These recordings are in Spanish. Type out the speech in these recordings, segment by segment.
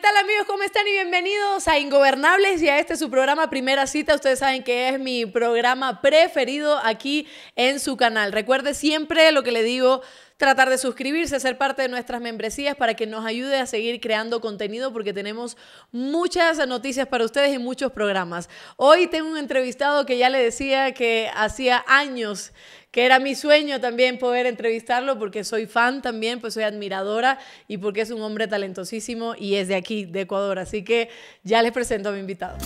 tal amigos? ¿Cómo están? Y bienvenidos a Ingobernables y a este su programa Primera Cita. Ustedes saben que es mi programa preferido aquí en su canal. Recuerde siempre lo que le digo tratar de suscribirse, ser parte de nuestras membresías para que nos ayude a seguir creando contenido porque tenemos muchas noticias para ustedes y muchos programas. Hoy tengo un entrevistado que ya le decía que hacía años que era mi sueño también poder entrevistarlo porque soy fan también, pues soy admiradora y porque es un hombre talentosísimo y es de aquí, de Ecuador. Así que ya les presento a mi invitado.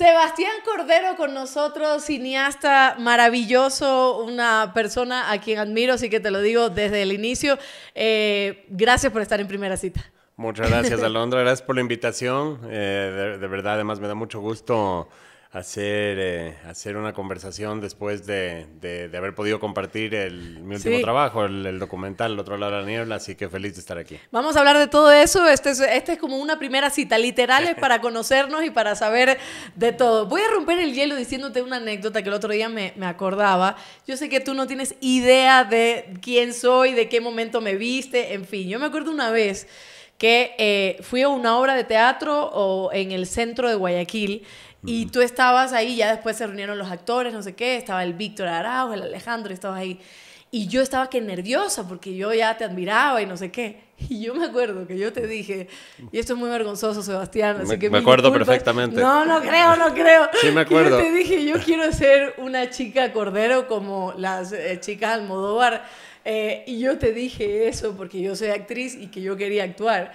Sebastián Cordero con nosotros, cineasta maravilloso, una persona a quien admiro, así que te lo digo desde el inicio. Eh, gracias por estar en primera cita. Muchas gracias, Alondra. Gracias por la invitación. Eh, de, verdad, además me da mucho gusto hacer, eh, hacer una conversación después de, haber podido compartir mi último trabajo, el, documental, El otro lado de la niebla, así que feliz de estar aquí. Vamos a hablar de todo eso, este es, este es como una primera cita, literal, es para conocernos y para saber de todo. Voy a romper el hielo diciéndote una anécdota que el otro día me, acordaba. Yo sé que tú no tienes idea de quién soy, de qué momento me viste, en fin, yo me acuerdo una vez que eh, fui a una obra de teatro o en el centro de Guayaquil y tú estabas ahí, ya después se reunieron los actores, no sé qué, estaba el Víctor Araujo, el Alejandro, estabas ahí. Y yo estaba que nerviosa porque yo ya te admiraba y no sé qué. Y yo me acuerdo que yo te dije, y esto es muy vergonzoso, Sebastián, así me, que... Me acuerdo perfectamente. No, no creo, no creo. Sí, me acuerdo. yo te dije, yo quiero ser una chica cordero como las eh, chicas Almodóvar. Eh, y yo te dije eso porque yo soy actriz y que yo quería actuar.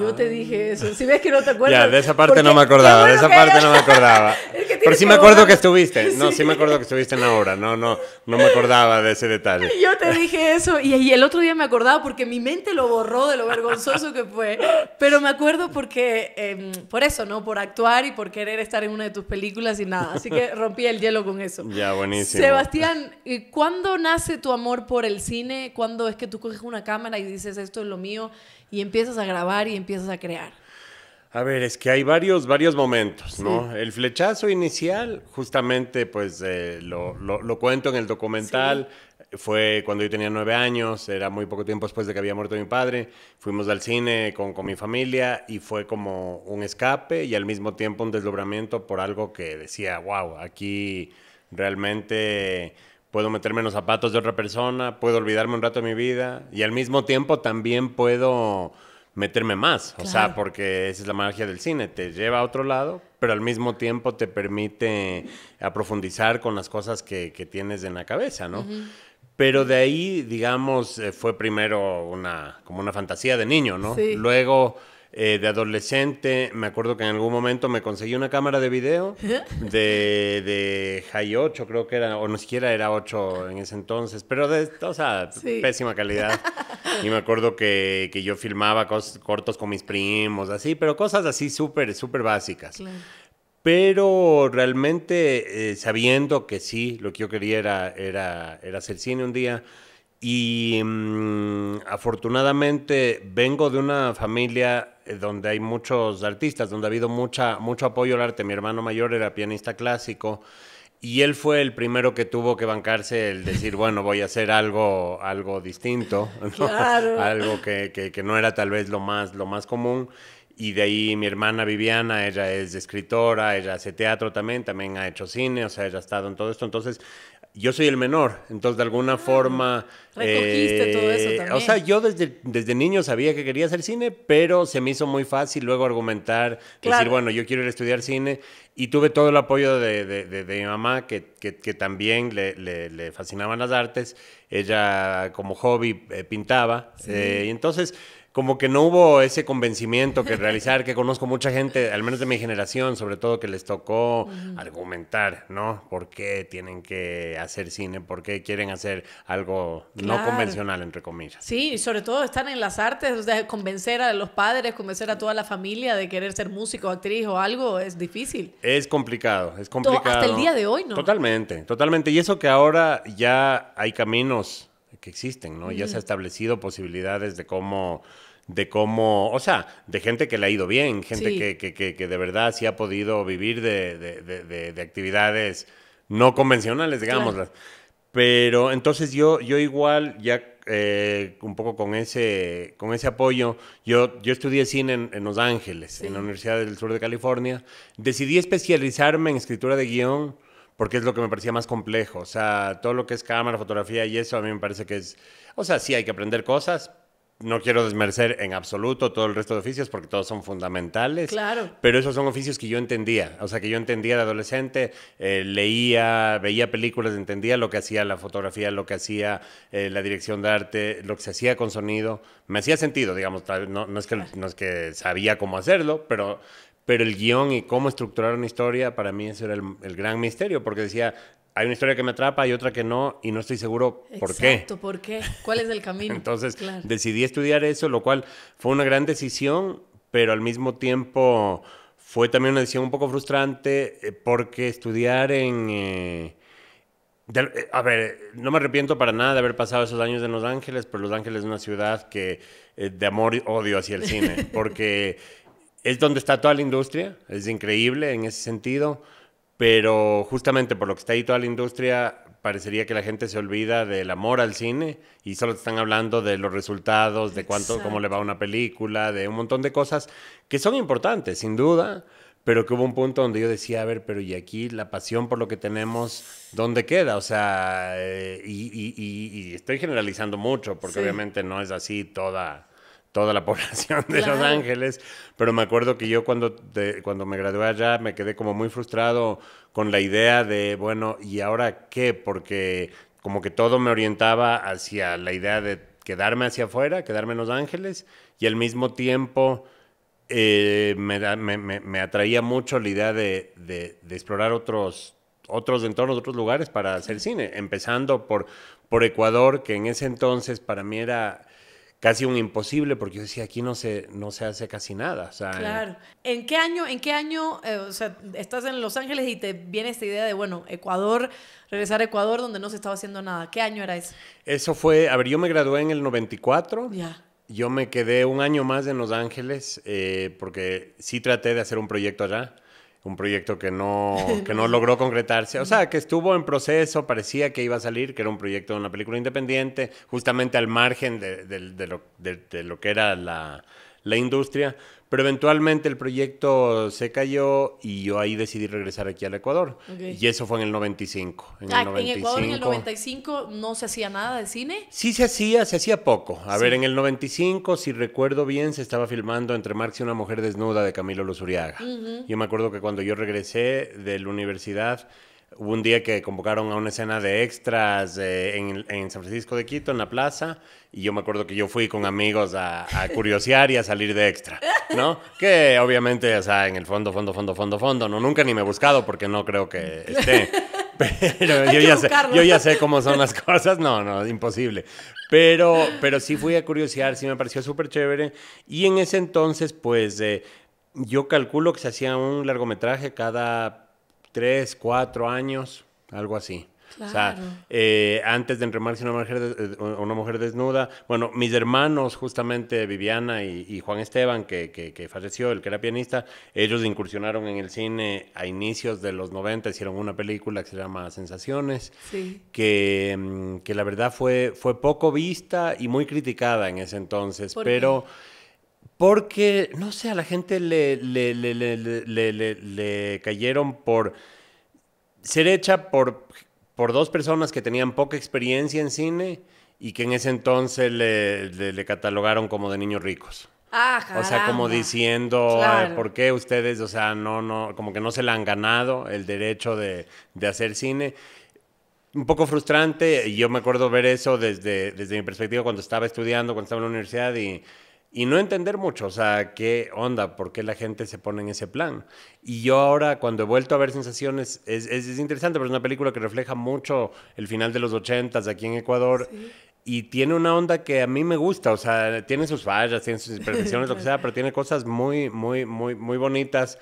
Yo te ah. dije eso. Si ves que no te acuerdas. Ya, de esa parte no me acordaba, de esa parte no me acordaba. es que Pero sí me acuerdo que, estuviste. No, sí. me acuerdo que estuviste en la obra. No, no, no me acordaba de ese detalle. Yo te dije eso y, el otro día me acordaba porque mi mente lo borró de lo vergonzoso que fue. Pero me acuerdo porque, em, por eso, ¿no? Por actuar y por querer estar en una de tus películas y nada. Así que rompí el hielo con eso. Ya, buenísimo. Sebastián, ¿cuándo nace tu amor por el cine? ¿Cuándo es que tú coges una cámara y dices esto es lo mío? y empiezas a grabar y empiezas a crear? A ver, es que hay varios, varios momentos, ¿no? El flechazo inicial, justamente, pues eh, lo, lo, cuento en el documental, fue cuando yo tenía nueve años, era muy poco tiempo después de que había muerto mi padre, fuimos al cine con, con mi familia y fue como un escape y al mismo tiempo un deslumbramiento por algo que decía, wow, aquí realmente puedo meterme en los zapatos de otra persona, puedo olvidarme un rato de mi vida y al mismo tiempo también puedo meterme más, o sea, porque esa es la magia del cine, te lleva a otro lado, pero al mismo tiempo te permite profundizar con las cosas que, tienes en la cabeza, ¿no? Pero de ahí, digamos, eh, fue primero una, como una fantasía de niño, ¿no? Sí. Luego eh, de adolescente, me acuerdo que en algún momento me conseguí una cámara de video de, de High 8, creo que era, o no siquiera era 8 en ese entonces, pero de, o sea, pésima calidad. Y me acuerdo que, yo filmaba cortos con mis primos, así, pero cosas así súper, súper básicas. Pero realmente eh, sabiendo que sí, lo que yo quería era, era, hacer cine un día. Y mm, afortunadamente vengo de una familia eh, donde hay muchos artistas, donde ha habido mucha, mucho apoyo al arte. Mi hermano mayor era pianista clásico y él fue el primero que tuvo que bancarse el decir, bueno, voy a hacer algo, algo distinto, algo que, no era tal vez lo más, lo más común. Y de ahí mi hermana Viviana, ella es escritora, ella hace teatro también, también ha hecho cine, o sea, ella ha estado en todo esto. Entonces, yo soy el menor, entonces de alguna ah, forma... Recogiste todo eso también. Eh, o sea, yo desde, desde niño sabía que quería hacer cine, pero se me hizo muy fácil luego argumentar, decir, bueno, yo quiero ir a estudiar cine, y tuve todo el apoyo de, de, de, mi mamá, que, también le, fascinaban las artes, ella como hobby eh, pintaba, eh, y entonces como que no hubo ese convencimiento que realizar, que conozco mucha gente, al menos de mi generación, sobre todo que les tocó argumentar, ¿no? ¿Por qué tienen que hacer cine? ¿Por qué quieren hacer algo no convencional, entre comillas? Sí, y sobre todo están en las artes, o sea, convencer a los padres, convencer a toda la familia de querer ser músico, actriz o algo, es difícil. Es complicado, es complicado. hasta el día de hoy, ¿no? Totalmente, totalmente. Y eso que ahora ya hay caminos que existen, ¿no? Ya se han establecido posibilidades de cómo de cómo, o sea, de gente que le ha ido bien, gente que, de verdad sí ha podido vivir de, actividades no convencionales, digámoslas Pero entonces yo, yo igual, ya eh, un poco con ese, con ese apoyo, yo, yo estudié cine en, Los Ángeles, en la Universidad del Sur de California. Decidí especializarme en escritura de guión porque es lo que me parecía más complejo. O sea, todo lo que es cámara, fotografía y eso a mí me parece que es... O sea, sí hay que aprender cosas, no quiero desmerecer en absoluto todo el resto de oficios porque todos son fundamentales. Claro. Pero esos son oficios que yo entendía. O sea, que yo entendía de adolescente, eh, leía, veía películas, entendía lo que hacía la fotografía, lo que hacía eh, la dirección de arte, lo que se hacía con sonido. Me hacía sentido, digamos. No, es, que, no es que sabía cómo hacerlo, pero, pero el guión y cómo estructurar una historia, para mí eso era el, gran misterio, porque decía, hay una historia que me atrapa y otra que no, y no estoy seguro por qué. Exacto, ¿por qué? ¿Cuál es el camino? Entonces, decidí estudiar eso, lo cual fue una gran decisión, pero al mismo tiempo fue también una decisión un poco frustrante eh, porque estudiar en... Eh, eh, a ver, no me arrepiento para nada de haber pasado esos años en Los Ángeles, pero Los Ángeles es una ciudad que de amor y odio hacia el cine, porque es donde está toda la industria, es increíble en ese sentido pero justamente por lo que está ahí toda la industria, parecería que la gente se olvida del amor al cine y solo te están hablando de los resultados, de cuánto, cómo le va a una película, de un montón de cosas que son importantes, sin duda, pero que hubo un punto donde yo decía, a ver, pero ¿y aquí la pasión por lo que tenemos, dónde queda? O sea, eh, y, estoy generalizando mucho, porque obviamente no es así toda toda la población de Los Ángeles, pero me acuerdo que yo cuando, cuando me gradué allá me quedé como muy frustrado con la idea de, bueno, ¿y ahora qué? Porque como que todo me orientaba hacia la idea de quedarme hacia afuera, quedarme en Los Ángeles, y al mismo tiempo eh, me, me, atraía mucho la idea de, explorar otros, otros entornos, otros lugares para hacer cine, empezando por, por Ecuador, que en ese entonces para mí era casi un imposible porque yo decía, aquí no se, no se hace casi nada. claro. ¿En qué año, en qué año, eh, estás en Los Ángeles y te viene esta idea de, bueno, Ecuador, regresar a Ecuador donde no se estaba haciendo nada? ¿Qué año era eso? Eso fue, a ver, yo me gradué en el 94. Ya. Yo me quedé un año más en Los Ángeles eh, porque sí traté de hacer un proyecto allá un proyecto que no, que no logró concretarse. O sea, que estuvo en proceso, parecía que iba a salir, que era un proyecto de una película independiente, justamente al margen de, lo, que era la, la industria. Pero eventualmente el proyecto se cayó y yo ahí decidí regresar aquí al Ecuador. Y eso fue en el 95. En, ah, en Ecuador en el 95 no se hacía nada de cine. Sí se hacía, se hacía poco. A ver, en el 95, si recuerdo bien, se estaba filmando Entre Marx y una mujer desnuda de Camilo Lusuriaga Yo me acuerdo que cuando yo regresé de la universidad Hubo un día que convocaron a una escena de extras eh, en, San Francisco de Quito, en la plaza, y yo me acuerdo que yo fui con amigos a, curiosear y a salir de extra, ¿no? Que obviamente, o sea, en el fondo, fondo, fondo, fondo, fondo, no, nunca ni me he buscado porque no creo que esté. Pero yo ya, sé, cómo son las cosas, no, no, imposible. Pero, pero sí fui a curiosear, sí me pareció súper chévere. Y en ese entonces, pues, eh, yo calculo que se hacía un largometraje cada tres, cuatro años, algo así. O sea, eh, antes de enremarse una mujer, eh, una mujer desnuda, bueno, mis hermanos, justamente Viviana y, Juan Esteban, que, falleció, el que era pianista, ellos incursionaron en el cine a inicios de los 90, hicieron una película que se llama Sensaciones, mm, que, la verdad fue, fue poco vista y muy criticada en ese entonces, pero... Porque, no sé, a la gente le, le, cayeron por ser hecha por, por dos personas que tenían poca experiencia en cine y que en ese entonces le, catalogaron como de niños ricos. Ah, o sea, como diciendo, eh, ¿por qué ustedes, o sea, no, no, como que no se le han ganado el derecho de, hacer cine? Un poco frustrante, y yo me acuerdo ver eso desde, desde mi perspectiva cuando estaba estudiando, cuando estaba en la universidad y y no entender mucho, o sea, qué onda, por qué la gente se pone en ese plan. Y yo ahora, cuando he vuelto a ver Sensaciones, es, es, interesante, pero es una película que refleja mucho el final de los ochentas aquí en Ecuador. Y tiene una onda que a mí me gusta, o sea, tiene sus fallas, tiene sus imperfecciones, lo que sea, pero tiene cosas muy, muy, muy, muy bonitas.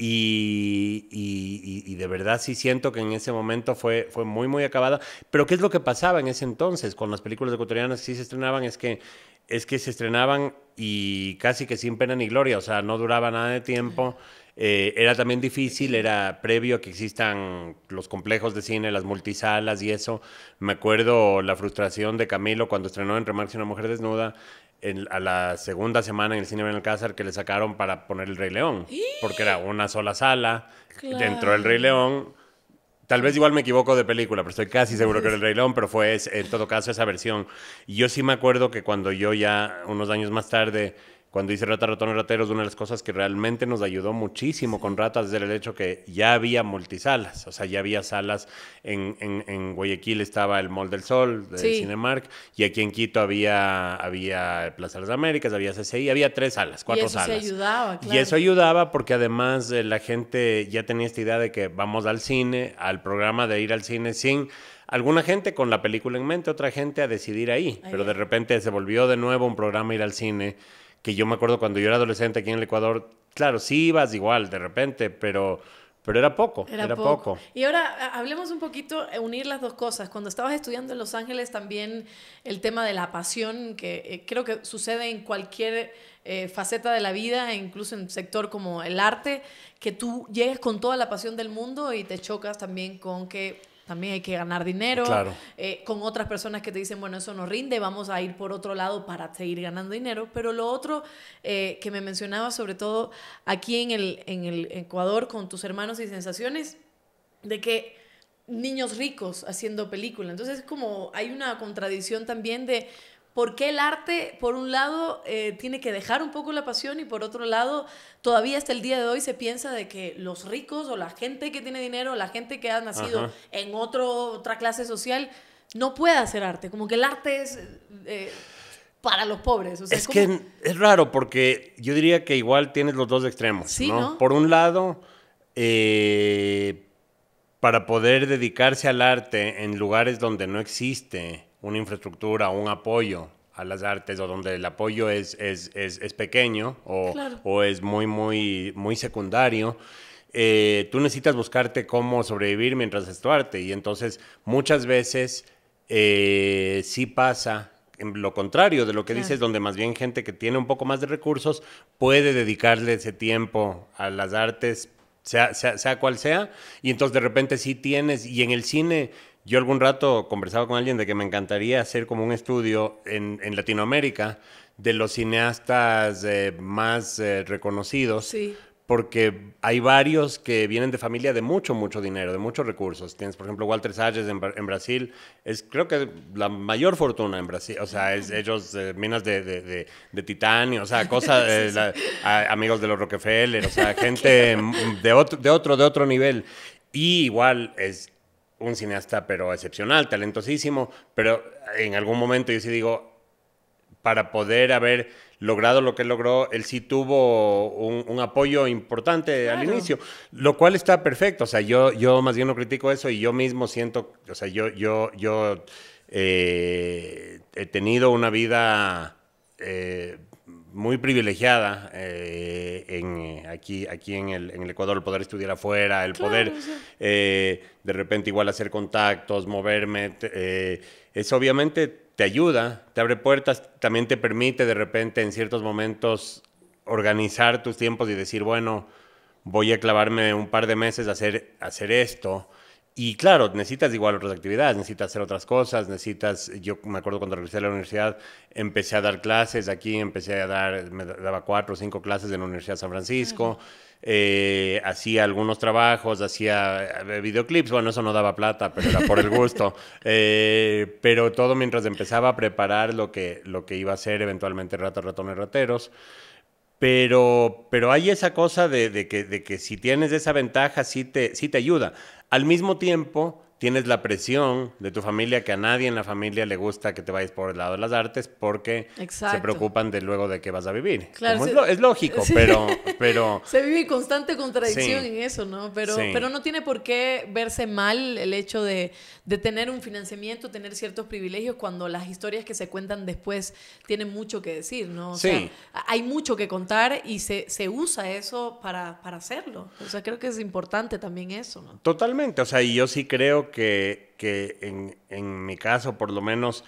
Y, y, y, de verdad sí siento que en ese momento fue, fue muy, muy acabada. Pero ¿qué es lo que pasaba en ese entonces con las películas ecuatorianas que sí se estrenaban? Es que es que se estrenaban y casi que sin pena ni gloria, o sea, no duraba nada de tiempo. Eh, era también difícil, era previo a que existan los complejos de cine, las multisalas y eso. Me acuerdo la frustración de Camilo cuando estrenó Entre Marx y una mujer desnuda. a la segunda semana en el cine Benalcázar que le sacaron para poner el Rey León, porque era una sola sala, Entró dentro del Rey León, Tal vez igual me equivoco de película, pero estoy casi seguro que era El Rey León, pero fue en todo caso esa versión. Y yo sí me acuerdo que cuando yo ya, unos años más tarde, cuando hice Rata, Ratón, Rateros, una de las cosas que realmente nos ayudó muchísimo con ratas es el hecho que ya había multisalas, o sea, ya había salas en, Guayaquil estaba el Mall del Sol de sí. Cinemark y aquí en Quito había, había Plaza de las Américas, había CCI, había tres salas, cuatro salas. y eso ayudaba, claro. Y eso ayudaba porque además la gente ya tenía esta idea de que vamos al cine, al programa de ir al cine sin alguna gente con la película en mente, otra gente a decidir ahí, pero de repente se volvió de nuevo un programa ir al cine que yo me acuerdo cuando yo era adolescente aquí en el Ecuador, claro, sí ibas igual de repente, pero... Pero era poco, era, poco. Y ahora hablemos un poquito, eh, unir las dos cosas. Cuando estabas estudiando en Los Ángeles, también el tema de la pasión, que eh, creo que sucede en cualquier eh, faceta de la vida, e incluso en un sector como el arte, que tú llegues con toda la pasión del mundo y te chocas también con que también hay que ganar dinero, eh, con otras personas que te dicen, bueno, eso no rinde, vamos a ir por otro lado para seguir ganando dinero. Pero lo otro eh, que me mencionaba, sobre todo aquí en el, en el Ecuador con tus hermanos y sensaciones, de que niños ricos haciendo película. Entonces, como hay una contradicción también de, por qué el arte, por un lado, eh, tiene que dejar un poco la pasión y por otro lado, todavía hasta el día de hoy se piensa de que los ricos o la gente que tiene dinero, la gente que ha nacido en otra clase social, no puede hacer arte. Como que el arte es eh, para los pobres. es, que es raro porque yo diría que igual tienes los dos extremos. Por un lado, eh, para poder dedicarse al arte en lugares donde no existe una infraestructura, un apoyo a las artes o donde el apoyo es, es, pequeño o, es muy, muy, muy secundario, eh, tú necesitas buscarte cómo sobrevivir mientras es tu arte. Y entonces muchas veces eh, sí pasa lo contrario de lo que dices, donde más bien gente que tiene un poco más de recursos puede dedicarle ese tiempo a las artes sea, sea, sea, cual sea, y entonces de repente sí tienes, y en el cine yo algún rato conversaba con alguien de que me encantaría hacer como un estudio en, Latinoamérica de los cineastas eh, más eh, reconocidos. porque hay varios que vienen de familia de mucho, mucho dinero, de muchos recursos. Tienes, por ejemplo, Walter Salles en, Brasil, es creo que la mayor fortuna en Brasil, o sea, es, ellos, eh, minas de, de, titanio, o sea, cosas, amigos de los Rockefeller, o sea, gente de otro, de otro, de otro nivel. Y igual es un cineasta pero excepcional, talentosísimo, pero en algún momento yo sí digo, para poder haber logrado lo que logró, él sí tuvo un, apoyo importante al inicio, lo cual está perfecto, o sea, yo, yo más bien no critico eso y yo mismo siento, o sea, yo, yo, yo eh, he tenido una vida... Eh, muy privilegiada eh, en, eh, aquí, aquí en el, Ecuador, el poder estudiar afuera, el poder eh, de repente igual hacer contactos, moverme, eso obviamente te ayuda, te abre puertas, también te permite de repente en ciertos momentos organizar tus tiempos y decir, bueno, voy a clavarme un par de meses hacer, a hacer esto y claro, necesitas igual otras actividades, necesitas hacer otras cosas, necesitas, yo me acuerdo cuando regresé a la universidad, empecé a dar clases aquí, empecé a dar, me daba cuatro o cinco clases en la Universidad de San Francisco, eh, hacía algunos trabajos, hacía eh, videoclips, bueno, eso no daba plata, pero era por el gusto, eh, pero todo mientras empezaba a preparar lo que, lo que iba a ser eventualmente Ratos Ratones, Rateros. Pero, pero hay esa cosa de, de, que, si tienes esa ventaja, sí te, sí te ayuda. Al mismo tiempo, tienes la presión de tu familia que a nadie en la familia le gusta que te vayas por el lado de las artes porque se preocupan de luego de qué vas a vivir. Claro, es, lógico, pero, pero... Se vive constante contradicción en eso, ¿no? Pero, pero no tiene por qué verse mal el hecho de, tener un financiamiento, tener ciertos privilegios cuando las historias que se cuentan después tienen mucho que decir, ¿no? O sea, hay mucho que contar y se, se usa eso para, para hacerlo. O sea, creo que es importante también eso, ¿no? Totalmente, o sea, y yo sí creo que, que en, en, mi caso, por lo menos,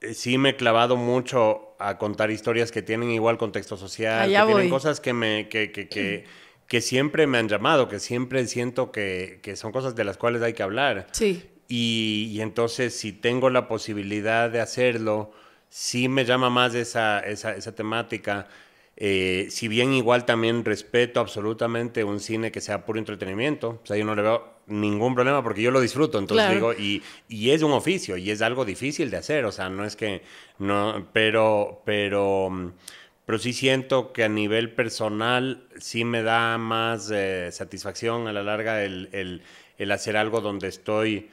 eh, sí me he clavado mucho a contar historias que tienen igual contexto social, y que tienen cosas que me... Que, que, que, que, siempre me han llamado, que siempre siento que, que son cosas de las cuales hay que hablar. Sí. Y, y, entonces, si tengo la posibilidad de hacerlo, sí me llama más esa, esa, esa temática. Eh, si bien igual también respeto absolutamente un cine que sea puro entretenimiento, o sea, yo no le veo ningún problema porque yo lo disfruto, entonces digo, y, es un oficio y es algo difícil de hacer, o sea, no es que, no, pero, pero, mm, pero sí siento que a nivel personal sí me da más eh, satisfacción a la larga el hacer algo donde estoy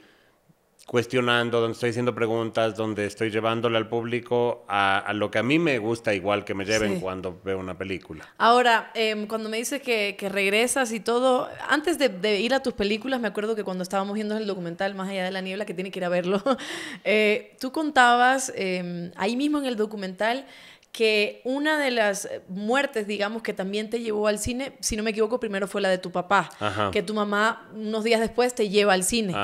cuestionando, donde estoy haciendo preguntas, donde estoy llevándole al público a, lo que a mí me gusta igual que me lleven cuando veo una película. Ahora, em, cuando me dices que, regresas y todo, antes de, ir a tus películas, me acuerdo que cuando estábamos viendo el documental Más allá de la niebla, que tiene que ir a verlo, eh, tú contabas em, ahí mismo en el documental que una de las eh, muertes, digamos, que también te llevó al cine, si no me equivoco, primero fue la de tu papá, que tu mamá unos días después te lleva al cine.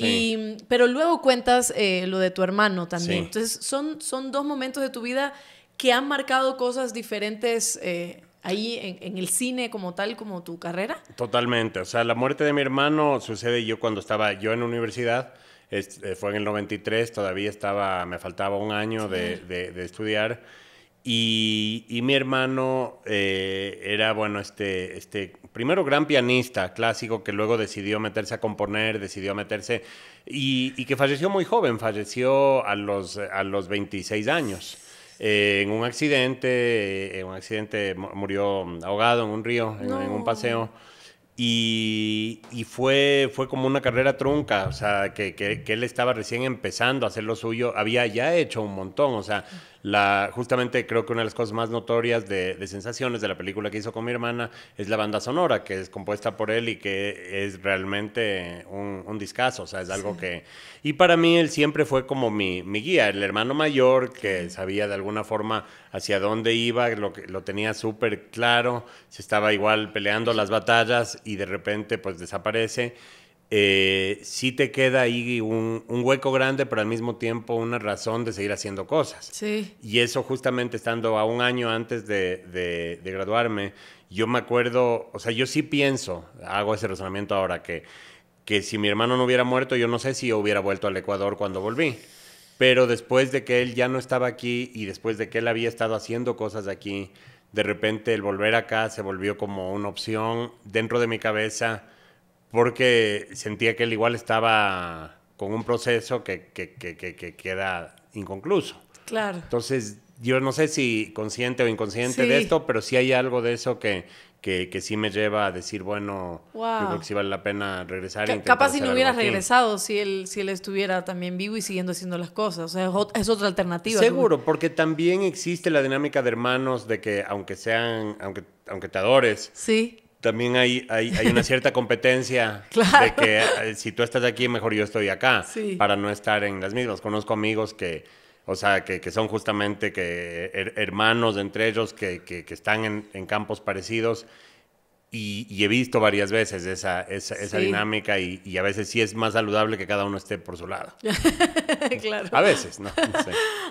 y, pero luego cuentas eh, lo de tu hermano también. Entonces, son, son dos momentos de tu vida que han marcado cosas diferentes. Eh, ahí en, el cine como tal, como tu carrera? Totalmente. O sea, la muerte de mi hermano sucede yo cuando estaba yo en la universidad. fue en el 93, todavía estaba, me faltaba un año de, de, de estudiar. Y, mi hermano eh, era, bueno, este, este, primero gran pianista clásico que luego decidió meterse a componer, decidió meterse, y, que falleció muy joven, falleció a los, a los 26 años. Eh, en un accidente, eh, en un accidente murió ahogado en un río, en, un paseo. Y, y, fue, fue como una carrera trunca, o sea, que, que, que, él estaba recién empezando a hacer lo suyo, había ya hecho un montón, o sea, justamente creo que una de las cosas más notorias de, sensaciones de la película que hizo con mi hermana es la banda sonora, que es compuesta por él y que es realmente un, un discazo, o sea, es algo que... Y para mí él siempre fue como mi, mi guía, el hermano mayor que sabía de alguna forma hacia dónde iba, lo, lo tenía súper claro, se estaba igual peleando las batallas y de repente pues desaparece eh, sí te queda ahí un, hueco grande, pero al mismo tiempo una razón de seguir haciendo cosas. Sí. Y eso justamente estando a un año antes de, graduarme, yo me acuerdo, o sea, yo sí pienso, hago ese razonamiento ahora, que, que si mi hermano no hubiera muerto, yo no sé si hubiera vuelto al Ecuador cuando volví. Pero después de que él ya no estaba aquí y después de que él había estado haciendo cosas aquí, de repente el volver acá se volvió como una opción dentro de mi cabeza porque sentía que él igual estaba con un proceso que, que, que, queda inconcluso. Claro. Entonces, yo no sé si consciente o inconsciente de esto, pero sí hay algo de eso que, que, que sí me lleva a decir, bueno, creo que sí vale la pena regresar. E C capaz si no hubieras regresado, si él, si él estuviera también vivo y siguiendo haciendo las cosas. O sea, es, otra alternativa. Seguro, porque también existe la dinámica de hermanos de que aunque sean, aunque, aunque te adores, sí también hay, una cierta competencia de que eh, si tú estás aquí, mejor yo estoy acá, para no estar en las mismas. Conozco amigos que, o sea, que, son justamente que hermanos entre ellos que, están en, campos parecidos y, he visto varias veces esa, dinámica y, a veces sí es más saludable que cada uno esté por su lado. claro. A veces, ¿no?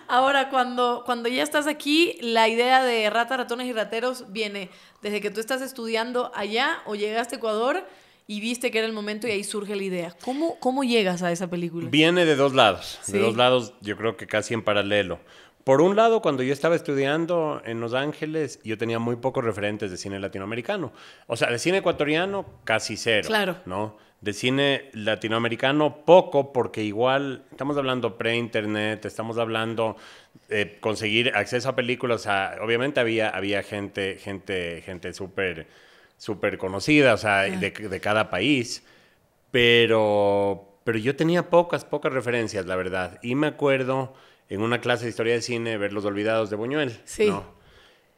Ahora, cuando, cuando ya estás aquí, la idea de Rata, ratones y rateros viene desde que tú estás estudiando allá o llegaste a Ecuador y viste que era el momento y ahí surge la idea. ¿Cómo, cómo llegas a esa película? Viene de dos lados, de dos lados yo creo que casi en paralelo. Por un lado, cuando yo estaba estudiando en Los Ángeles, yo tenía muy pocos referentes de cine latinoamericano. O sea, de cine ecuatoriano, casi cero. Claro. ¿No? De cine latinoamericano, poco, porque igual estamos hablando pre-internet, estamos hablando de eh, conseguir acceso a películas. obviamente había, había gente, gente, gente súper conocida, o sea, de, de cada país, pero, pero yo tenía pocas, pocas referencias, la verdad. Y me acuerdo en una clase de historia de cine ver Los Olvidados de Buñuel. Sí.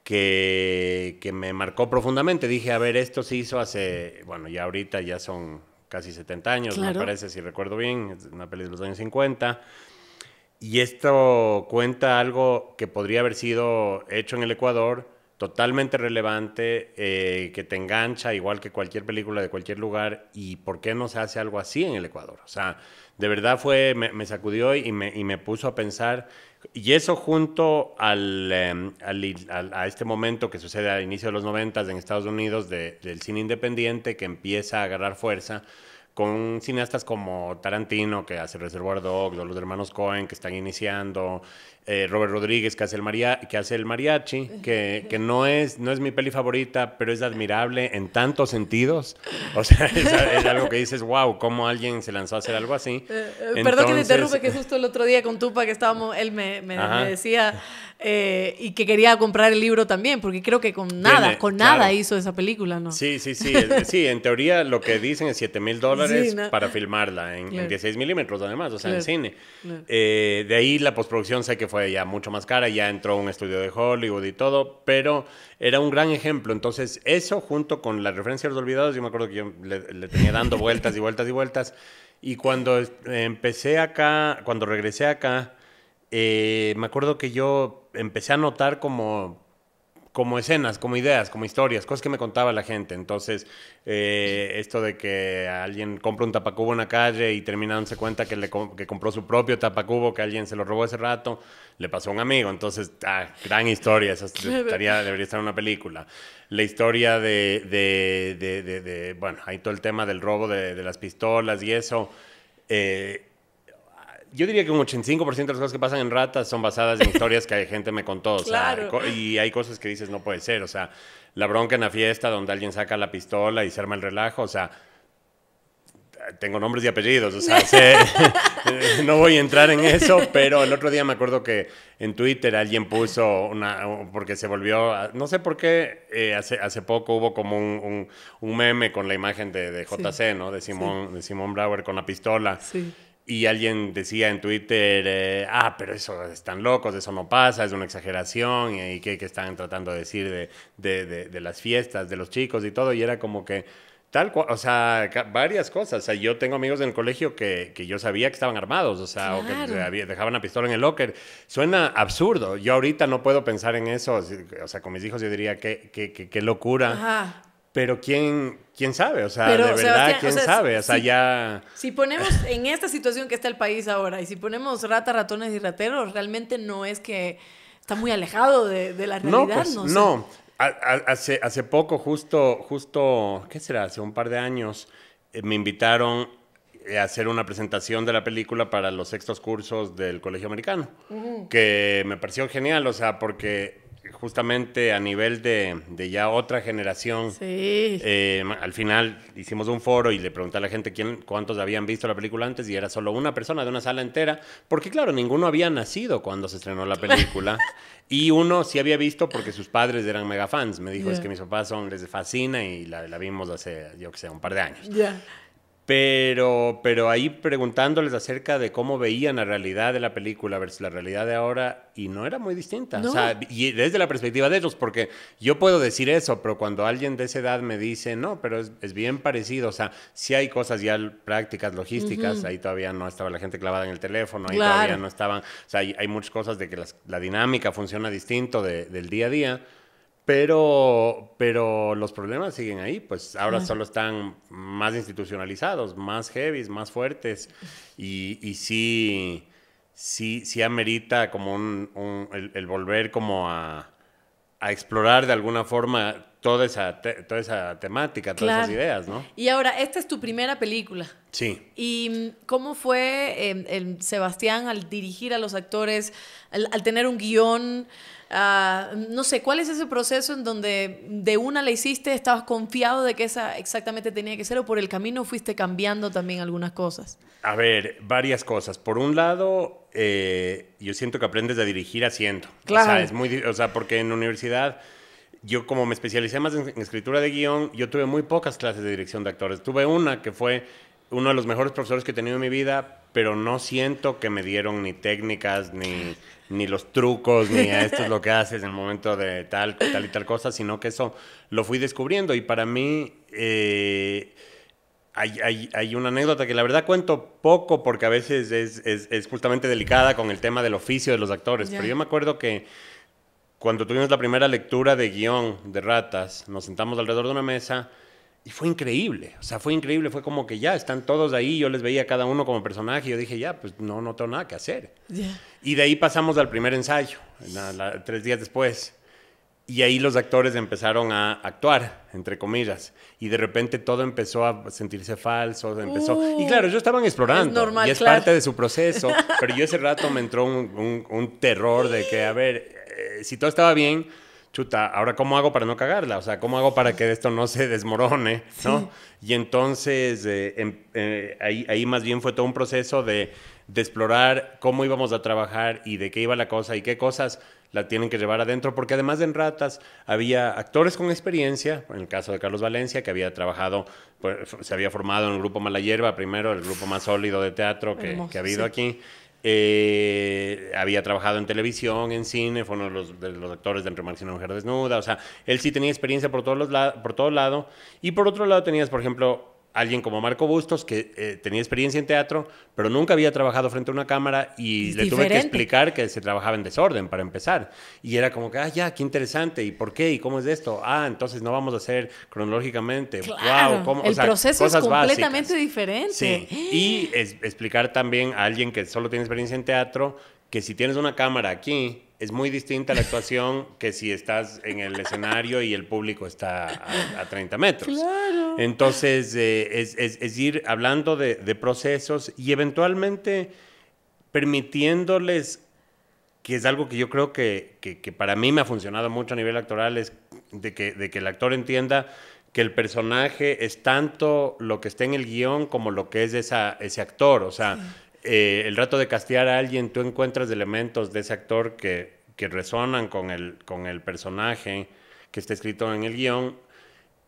Que, me marcó profundamente. Dije, a ver, esto se hizo hace, bueno, ya ahorita ya son casi 70 años, me parece, si recuerdo bien, una peli de los años 50. Y esto cuenta algo que podría haber sido hecho en el Ecuador totalmente relevante, eh, que te engancha igual que cualquier película de cualquier lugar. ¿Y por qué no se hace algo así en el Ecuador? O sea, de verdad fue, me, sacudió y me, puso a pensar. Y eso junto em, a este momento que sucede al inicio de los 90 en Estados Unidos del cine independiente que empieza a agarrar fuerza con cineastas como Tarantino, que hace Reservoir Dogs, los hermanos Cohen, que están iniciando, eh, Robert Rodríguez, que hace el, mariachi, que, no, es, no es mi peli favorita, pero es admirable en tantos sentidos. O sea, es, algo que dices, wow, cómo alguien se lanzó a hacer algo así. Eh, eh, perdón que te interrumpe, que justo el otro día con Tupa, que estábamos, él me, decía, y que quería comprar el libro también, porque creo que con nada, con nada hizo esa película, ¿no? Sí, sí, sí. sí, en teoría lo que dicen es 7 mil dólares para filmarla en, 16 milímetros, además, o sea, en cine. Eh, de ahí la postproducción sé que fue ya mucho más cara, ya entró un estudio de Hollywood y todo, pero era un gran ejemplo. Entonces, eso junto con la referencia a los olvidados, yo me acuerdo que yo le, tenía dando vueltas y vueltas y vueltas. Y cuando empecé acá, cuando regresé acá, eh, me acuerdo que yo empecé a notar como como escenas, como ideas, como historias, cosas que me contaba la gente. Entonces, eh, esto de que alguien compra un tapacubo en la calle y termina cuenta que, le compró su propio tapacubo, que alguien se lo robó hace rato, le pasó a un amigo. Entonces, ah, gran historia, esa debería estar en una película. La historia de, de, bueno, hay todo el tema del robo de, las pistolas y eso. Eh, yo diría que un 85% de las cosas que pasan en ratas son basadas en historias que gente me contó. O sea, claro. y hay cosas que dices, no puede ser. O sea, la bronca en la fiesta donde alguien saca la pistola y se arma el relajo. O sea, tengo nombres y apellidos. O sea, no voy a entrar en eso, pero el otro día me acuerdo que en Twitter alguien puso una. Porque se volvió. No sé por qué. Eh, hace, hace poco hubo como un, un, meme con la imagen de, JC, ¿no? De Simón, de Simón Brauer con la pistola. Sí. Y alguien decía en Twitter, eh, ah, pero eso están locos, eso no pasa, es una exageración, y qué, que están tratando de decir de, de, de, las fiestas, de los chicos y todo, y era como que tal cual, o sea, varias cosas, o sea, yo tengo amigos en el colegio que, que yo sabía que estaban armados, o sea, o que dejaban la pistola en el locker, suena absurdo, yo ahorita no puedo pensar en eso, o sea, con mis hijos yo diría, qué, qué, qué, qué locura, Ajá. Pero quién, quién sabe, o sea, de verdad, quién sabe, o sea, ya... Si ponemos en esta situación que está el país ahora, y si ponemos ratas, ratones y rateros, realmente no es que está muy alejado de, la realidad, pues, no, no, no. hace, hace poco, justo, justo, ¿qué será? Hace un par de años, eh, me invitaron eh, a hacer una presentación de la película para los sextos cursos del Colegio Americano, que me pareció genial, o sea, porque justamente a nivel de, ya otra generación. Eh, al final hicimos un foro y le pregunté a la gente quién, cuántos habían visto la película antes y era solo una persona de una sala entera, porque claro, ninguno había nacido cuando se estrenó la película y uno sí había visto porque sus padres eran mega fans. Me dijo, es que mis papás son, les fascina y la, vimos hace, yo que sé, un par de años. Ya. Pero, pero ahí preguntándoles acerca de cómo veían la realidad de la película versus la realidad de ahora, y no era muy distinta. O sea, y desde la perspectiva de ellos, porque yo puedo decir eso, pero cuando alguien de esa edad me dice, no, pero es, bien parecido, o sea, sí hay cosas ya prácticas, logísticas, ahí todavía no estaba la gente clavada en el teléfono, ahí todavía no estaban, o sea, hay, muchas cosas de que la dinámica funciona distinto del día a día pero, pero los problemas siguen ahí, pues ahora solo están más institucionalizados, más heavy, más fuertes y, sí, sí, sí amerita como un, el, volver como a, explorar de alguna forma toda esa, toda esa temática, todas esas ideas, ¿no? Y ahora, esta es tu primera película. Sí. ¿Y mm, cómo fue eh, Sebastián al dirigir a los actores, al, al tener un guión? Ah, no sé, ¿cuál es ese proceso en donde de una la hiciste, estabas confiado de que esa exactamente tenía que ser o por el camino fuiste cambiando también algunas cosas? A ver, varias cosas. Por un lado, eh, yo siento que aprendes a dirigir haciendo. Claro. O sea, es muy, o sea, porque en la universidad yo como me especialicé más en, en, escritura de guión, yo tuve muy pocas clases de dirección de actores. Tuve una que fue uno de los mejores profesores que he tenido en mi vida, pero no siento que me dieron ni técnicas, ni, los trucos, ni esto es lo que haces en el momento de tal, tal y tal cosa, sino que eso lo fui descubriendo. Y para mí eh, hay, una anécdota que la verdad cuento poco porque a veces es, justamente delicada con el tema del oficio de los actores, pero yo me acuerdo que cuando tuvimos la primera lectura de guión de Ratas, nos sentamos alrededor de una mesa y fue increíble, o sea, fue increíble, fue como que ya, están todos ahí, yo les veía a cada uno como personaje, yo dije, ya, pues no, no tengo nada que hacer. Y de ahí pasamos al primer ensayo, tres días después, y ahí los actores empezaron a actuar, entre comillas, y de repente todo empezó a sentirse falso, empezó... y claro, ellos estaban uh, explorando, y es parte de su proceso, pero yo ese rato me entró un, un, terror de que, a ver, eh, si todo estaba bien chuta, ahora cómo hago para no cagarla, o sea, cómo hago para que esto no se desmorone, ¿no? Y entonces eh, em, eh, ahí, más bien fue todo un proceso de, explorar cómo íbamos a trabajar y de qué iba la cosa y qué cosas la tienen que llevar adentro, porque además de en ratas había actores con experiencia, en el caso de Carlos Valencia, que había trabajado, pues, se había formado en el grupo Mala Hierba, primero el grupo más sólido de teatro que, ha habido aquí. Eh, había trabajado en televisión, en cine, fue uno de los, actores de Entre Marx y Mujer Desnuda. O sea, él sí tenía experiencia por, todos los por todo lado. Y por otro lado tenías, por ejemplo, alguien como Marco Bustos, que eh, tenía experiencia en teatro, pero nunca había trabajado frente a una cámara y le tuve que explicar que se trabajaba en desorden para empezar. Y era como que, ah, ya, qué interesante, ¿y por qué? ¿Y cómo es esto? Ah, entonces no vamos a hacer cronológicamente. Claro, wow, ¿cómo? el proceso es completamente diferente. Sí. Y explicar también a alguien que solo tiene experiencia en teatro que si tienes una cámara aquí es muy distinta la actuación que si estás en el escenario y el público está a, 30 metros. Claro. Entonces, eh, es, ir hablando de, procesos y eventualmente permitiéndoles, que es algo que yo creo que, para mí me ha funcionado mucho a nivel actoral, es de que, de que el actor entienda que el personaje es tanto lo que está en el guión como lo que es ese actor. O sea, eh, el rato de castear a alguien, tú encuentras elementos de ese actor que, que resonan con el, personaje que está escrito en el guión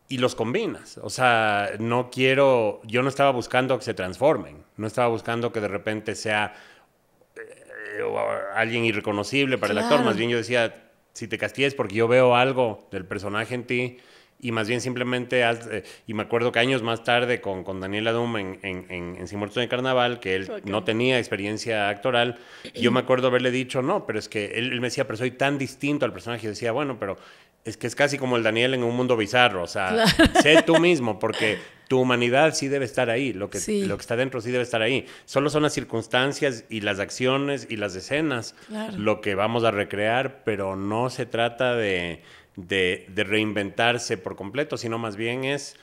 y los combinas. O sea, no quiero, yo no estaba buscando que se transformen, no estaba buscando que de repente sea eh, alguien irreconocible para el actor, más bien yo decía, si te castigues porque yo veo algo del personaje en ti y más bien simplemente, eh, y me acuerdo que años más tarde con, con Daniela en, en, en, en Sin Carnaval, que él no tenía experiencia actoral, yo me acuerdo haberle dicho, no, pero es que él, me decía, pero soy tan distinto al personaje, y decía, bueno, pero es que es casi como el Daniel en un mundo bizarro, o sea, sé tú mismo, porque tu humanidad sí debe estar ahí, lo que, lo que está dentro sí debe estar ahí. Solo son las circunstancias y las acciones y las escenas lo que vamos a recrear, pero no se trata de de, reinventarse por completo, sino más bien es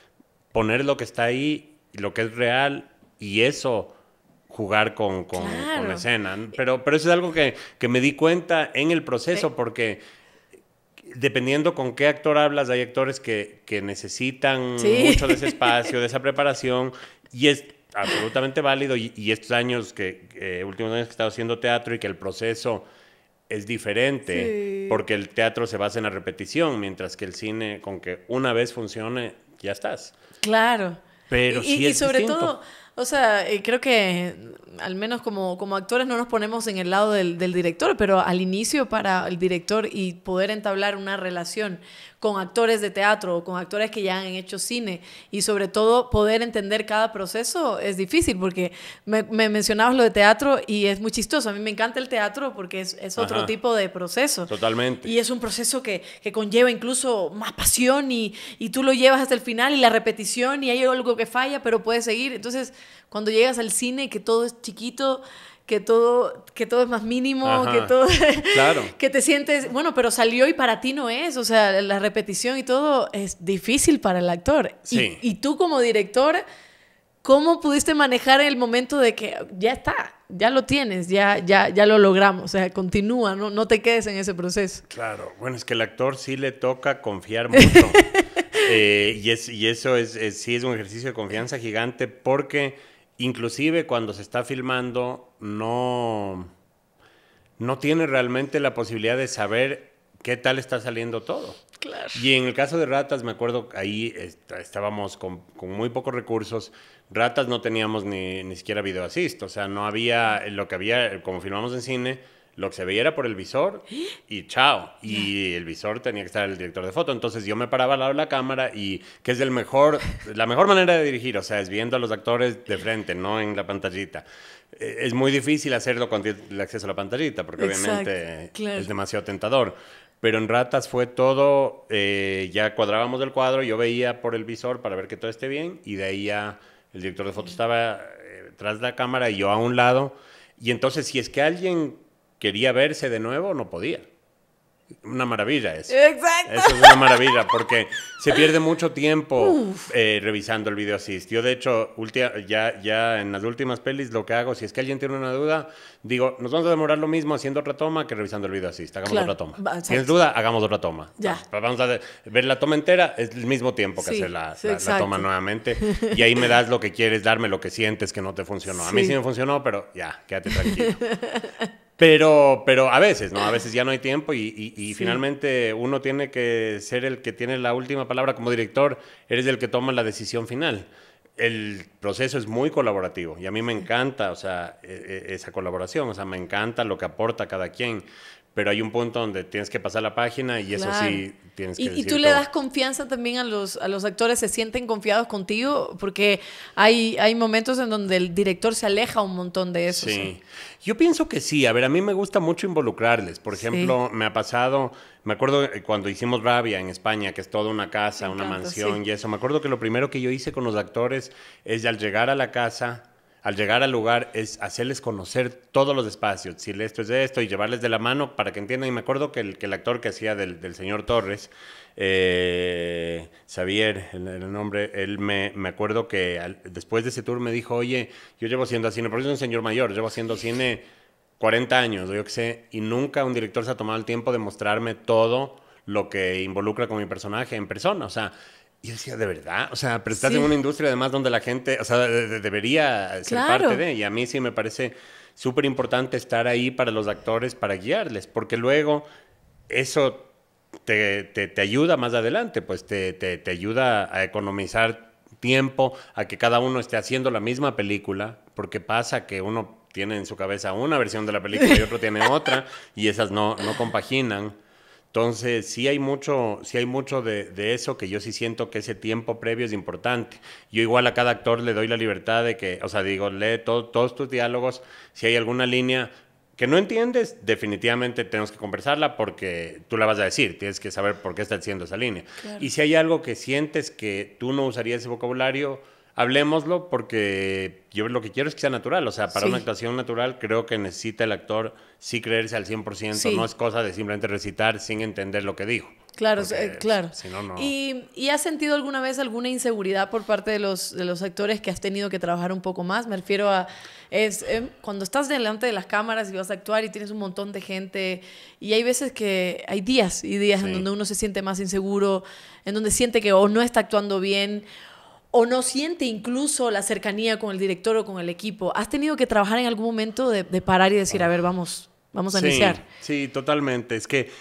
poner lo que está ahí, lo que es real y eso jugar con, la escena. Pero, pero eso es algo que, me di cuenta en el proceso, porque dependiendo con qué actor hablas, hay actores que, necesitan mucho de ese espacio, de esa preparación, y es absolutamente válido. Y, estos años, que últimos años que he estado haciendo teatro y que el proceso es diferente, porque el teatro se basa en la repetición, mientras que el cine, con que una vez funcione, ya estás. Claro. Pero y, y sobre todo, o sea, eh, creo que al menos como, como actores no nos ponemos en el lado del, del director, pero al inicio para el director y poder entablar una relación con actores de teatro o con actores que ya han hecho cine y sobre todo poder entender cada proceso es difícil porque me, mencionabas lo de teatro y es muy chistoso. A mí me encanta el teatro porque es, es otro tipo de proceso. Totalmente. Y es un proceso que, que conlleva incluso más pasión y, y tú lo llevas hasta el final y la repetición y hay algo que falla pero puedes seguir. Entonces, cuando llegas al cine que todo es chiquito que todo, que todo es más mínimo, que todo... claro. que te sientes, bueno, pero salió y para ti no es, o sea, la repetición y todo es difícil para el actor. Y, tú como director, ¿cómo pudiste manejar el momento de que ya está, ya lo tienes, ya, ya, ya lo logramos? O sea, continúa, no, te quedes en ese proceso. Claro, bueno, es que el actor sí le toca confiar mucho. Eh, y, y eso es, sí es un ejercicio de confianza gigante porque inclusive cuando se está filmando, no, no tiene realmente la posibilidad de saber qué tal está saliendo todo. Y en el caso de ratas, me acuerdo, ahí estábamos con, con, muy pocos recursos. Ratas no teníamos ni, ni siquiera video assist, o sea, no había lo que había, como filmamos en cine, lo que se veía era por el visor ¿Eh? y chao. Y el visor tenía que estar el director de foto. Entonces yo me paraba al lado de la cámara y que es mejor, la mejor manera de dirigir, o sea, es viendo a los actores de frente, no en la pantallita. Eh, es muy difícil hacerlo con el acceso a la pantallita porque obviamente es demasiado tentador. Pero en ratas fue todo, eh, ya cuadrábamos el cuadro, yo veía por el visor para ver que todo esté bien y de ahí ya el director de foto estaba tras la cámara y yo a un lado. Y entonces si es que alguien quería verse de nuevo, no podía. Una maravilla eso. Exacto. Eso es una maravilla porque se pierde mucho tiempo eh, revisando el video assist. Yo, de hecho, ya, ya en las últimas pelis lo que hago, si es que alguien tiene una duda, digo, nos vamos a demorar lo mismo haciendo otra toma que revisando el video assist. Hagamos otra toma. Si ¿Tienes duda? Hagamos otra toma. Ya. Vamos a ver la toma entera, es el mismo tiempo que hacer la, toma nuevamente. Y ahí me das lo que quieres, darme lo que sientes que no te funcionó. A mí sí me funcionó, pero ya, quédate tranquilo. Pero, pero a veces, ¿no? A veces ya no hay tiempo y, finalmente uno tiene que ser el que tiene la última palabra como director, eres el que toma la decisión final. El proceso es muy colaborativo y a mí me encanta, o sea, e, e, esa colaboración, o sea, me encanta lo que aporta cada quien pero hay un punto donde tienes que pasar la página y eso sí tienes que... Y, y tú le das confianza también a los, a los actores, se sienten confiados contigo, porque hay, hay momentos en donde el director se aleja un montón de eso. Sí. Yo pienso que sí, a ver, a mí me gusta mucho involucrarles, por ejemplo, me ha pasado, me acuerdo cuando hicimos Rabia en España, que es toda una casa, una mansión y eso, me acuerdo que lo primero que yo hice con los actores es al llegar a la casa al llegar al lugar es hacerles conocer todos los espacios, decirles esto es de esto y llevarles de la mano para que entiendan. Y me acuerdo que el, actor que hacía del, señor Torres, eh, Xavier, el, el, nombre, él me, acuerdo que después de ese tour me dijo, oye, yo llevo haciendo cine, porque soy un señor mayor, llevo haciendo cine 40 años, yo qué sé, y nunca un director se ha tomado el tiempo de mostrarme todo lo que involucra con mi personaje en persona. O sea, y decía, ¿de verdad? O sea, pero estás en una industria además donde la gente, o sea, debería ser parte de. Y a mí sí me parece súper importante estar ahí para los actores, para guiarles, porque luego eso te, ayuda más adelante, pues te, te, ayuda a economizar tiempo, a que cada uno esté haciendo la misma película, porque pasa que uno tiene en su cabeza una versión de la película y otro tiene otra, y esas no, no compaginan. Entonces, sí hay mucho, hay mucho de, eso que yo sí siento que ese tiempo previo es importante. Yo igual a cada actor le doy la libertad de que, o sea, digo, lee todos tus diálogos, si hay alguna línea que no entiendes, definitivamente tenemos que conversarla porque tú la vas a decir, tienes que saber por qué está diciendo esa línea. Y si hay algo que sientes que tú no usarías ese vocabulario, hablemoslo porque yo lo que quiero es que sea natural. O sea, para una actuación natural creo que necesita el actor sí creerse al 100%. No es cosa de simplemente recitar sin entender lo que dijo. Claro, eh, claro. no, ¿Y, ¿Y, has sentido alguna vez alguna inseguridad por parte de los, de los actores que has tenido que trabajar un poco más? Me refiero a es, eh, cuando estás delante de las cámaras y vas a actuar y tienes un montón de gente y hay veces que hay días y días en donde uno se siente más inseguro, en donde siente que o no está actuando bien o no siente incluso la cercanía con el director o con el equipo. ¿Has tenido que trabajar en algún momento de, parar y decir, ah. a ver, vamos, vamos a iniciar? Sí, totalmente. Es que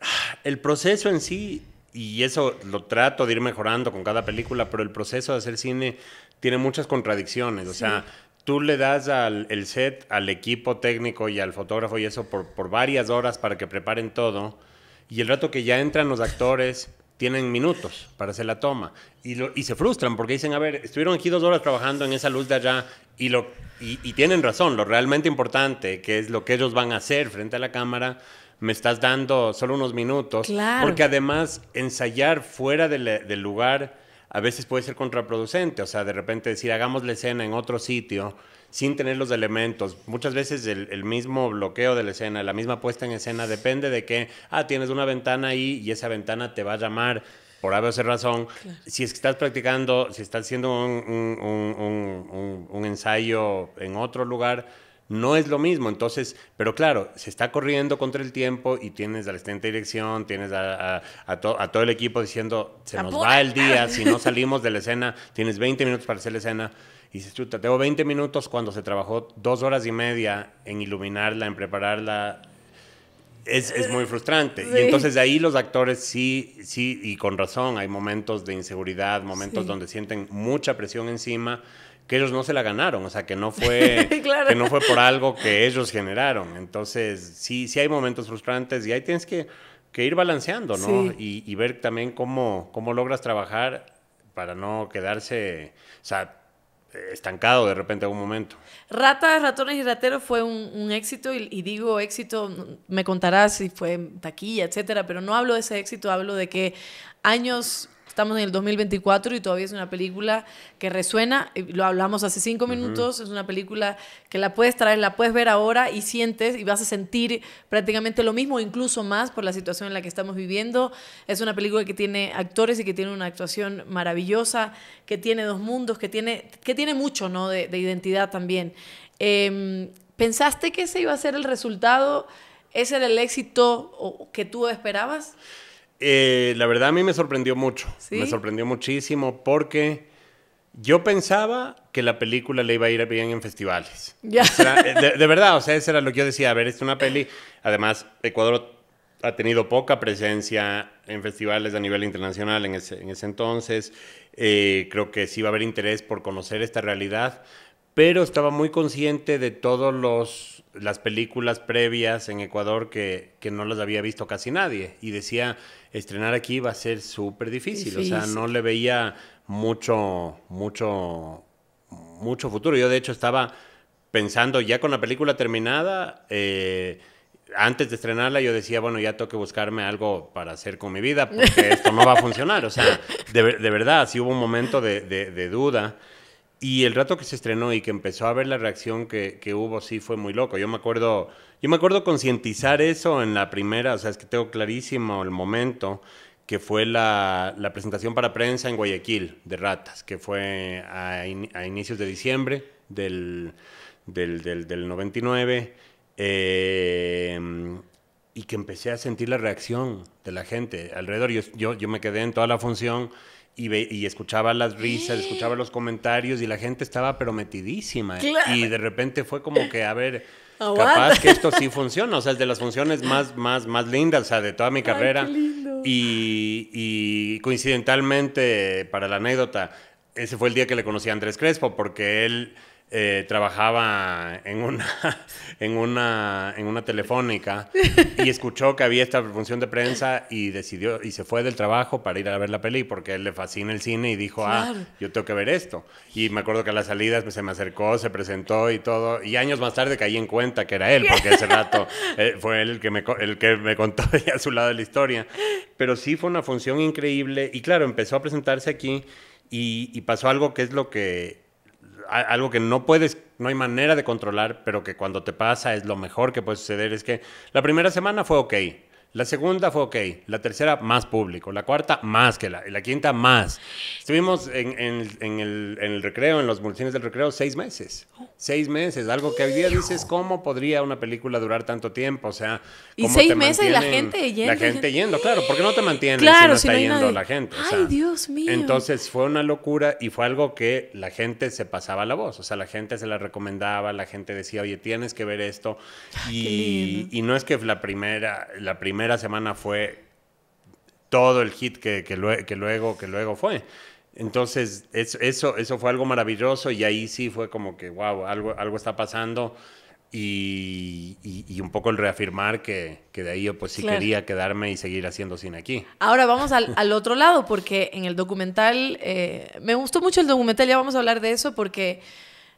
ah, el proceso en sí, y eso lo trato de ir mejorando con cada película, pero el proceso de hacer cine tiene muchas contradicciones. O sea, tú le das al, el set al equipo técnico y al fotógrafo y eso por, por varias horas para que preparen todo. Y el rato que ya entran los actores tienen minutos para hacer la toma y, lo, y se frustran porque dicen, a ver, estuvieron aquí dos horas trabajando en esa luz de allá y, lo, y, tienen razón, lo realmente importante, que es lo que ellos van a hacer frente a la cámara, me estás dando solo unos minutos. Porque además ensayar fuera del lugar a veces puede ser contraproducente, o sea, de repente decir, hagamos la escena en otro sitio sin tener los elementos. Muchas veces el, mismo bloqueo de la escena, la misma puesta en escena, depende de que, ah, tienes una ventana ahí y esa ventana te va a llamar por haberse razón. Si es que estás practicando, si estás haciendo un, ensayo en otro lugar, no es lo mismo. Entonces, pero claro, se está corriendo contra el tiempo y tienes al la de dirección, tienes a, a todo el equipo diciendo, se nos va el día, si no salimos de la escena, tienes 20 minutos para hacer la escena. Y dices, chuta, tengo 20 minutos cuando se trabajó dos horas y media en iluminarla, en prepararla. Es, muy frustrante. Y entonces de ahí los actores sí, sí, y con razón, hay momentos de inseguridad, momentos donde sienten mucha presión encima que ellos no se la ganaron, o sea, que no fue, que no fue por algo que ellos generaron. Entonces, sí, sí hay momentos frustrantes y ahí tienes que, ir balanceando, ¿no? Y, ver también cómo, cómo logras trabajar para no quedarse, o sea, este, estancado de repente en algún momento. Ratas, ratones y rateros fue un, éxito y, y, digo éxito, me contarás si fue taquilla, etcétera, pero no hablo de ese éxito, hablo de que años estamos en el 2024 y todavía es una película que resuena, eh, lo hablamos hace cinco minutos, es una película que la puedes traer, la puedes ver ahora y sientes y vas a sentir prácticamente lo mismo, incluso más por la situación en la que estamos viviendo. Es una película que tiene actores y que tiene una actuación maravillosa, que tiene dos mundos, que tiene, que tiene mucho ¿no? de, identidad también. Em, ¿Pensaste que ese iba a ser el resultado? ¿Ese era el éxito que tú esperabas? Eh, la verdad a mí me sorprendió mucho. Me sorprendió muchísimo porque yo pensaba que la película le iba a ir bien en festivales. Ya. Eh, de, verdad, o sea, eso era lo que yo decía. A ver, es una peli. Además, Ecuador ha tenido poca presencia en festivales a nivel internacional en ese, entonces. Eh, creo que sí va a haber interés por conocer esta realidad, pero estaba muy consciente de todos los las películas previas en Ecuador que, no las había visto casi nadie y decía, estrenar aquí va a ser súper difícil. o sea, no le veía mucho, mucho, mucho futuro. Yo de hecho estaba pensando ya con la película terminada, eh, antes de estrenarla yo decía, bueno, ya tengo que buscarme algo para hacer con mi vida porque esto no va a funcionar. O sea, de, verdad, sí hubo un momento de, de duda. Y el rato que se estrenó y que empezó a ver la reacción que, que hubo, sí fue muy loco. Yo me acuerdo, yo me acuerdo concientizar eso en la primera, o sea, es que tengo clarísimo el momento que fue la, la presentación para prensa en Guayaquil de Ratas, que fue a, inicios de diciembre del, del, 99, em, y que empecé a sentir la reacción de la gente alrededor. yo, yo me quedé en toda la función y, escuchaba las risas, escuchaba los comentarios y la gente estaba prometidísima Y de repente fue como que, a ver, capaz que esto sí funciona. O sea, es de las funciones más, más, más lindas, o sea, de toda mi carrera. Y, y coincidentalmente, para la anécdota, ese fue el día que le conocí a Andrés Crespo, porque él eh, trabajaba en una, en, una, en una telefónica y escuchó que había esta función de prensa y decidió y se fue del trabajo para ir a ver la peli porque él le fascina el cine y dijo, ah, yo tengo que ver esto. Y me acuerdo que a las salidas pues, se me acercó, se presentó y todo. Y años más tarde caí en cuenta que era él, porque ese rato eh, fue él el que, me, el que me contó a su lado de la historia. Pero sí fue una función increíble y claro, empezó a presentarse aquí y pasó algo que es lo que algo que no puedes, no hay manera de controlar, pero que cuando te pasa es lo mejor que puede suceder, es que la primera semana fue ok, la segunda fue ok. La tercera, más público. La cuarta, más que la. Y la quinta, más. Estuvimos en, en, el, recreo, en los multines del recreo, seis meses. Seis meses. Algo que hoy día dices, ¿cómo podría una película durar tanto tiempo? O sea. y seis meses y la gente yendo. La gente yendo, claro. Porque no te mantienen si no está yendo la gente. Ay, Dios mío. Entonces fue una locura y fue algo que la gente se pasaba la voz. O sea, la gente se la recomendaba, la gente decía, oye, tienes que ver esto. y, y no es que la primera, la primera semana fue todo el hit que, que, luego, que luego fue. Entonces, eso, eso, fue algo maravilloso y ahí sí fue como que, wow, algo, algo está pasando. Y, y, un poco el reafirmar que, que de ahí yo pues sí quería quedarme y seguir haciendo cine aquí. Ahora vamos al, al otro lado, porque en el documental, eh, me gustó mucho el documental, ya vamos a hablar de eso, porque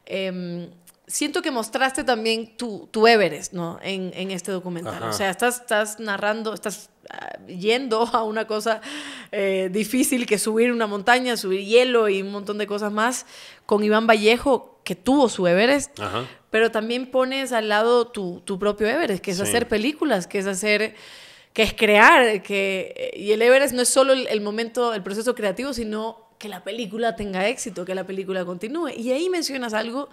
em, siento que mostraste también tu, tu Everest, ¿no? En, en este documental. O sea, estás, estás narrando, estás ah, yendo a una cosa eh, difícil que subir una montaña, subir hielo y un montón de cosas más, con Iván Vallejo, que tuvo su Everest, pero también pones al lado tu, tu propio Everest, que es hacer películas, que es hacer que es crear, que y el Everest no es solo el momento, el proceso creativo, sino que la película tenga éxito, que la película continúe. Y ahí mencionas algo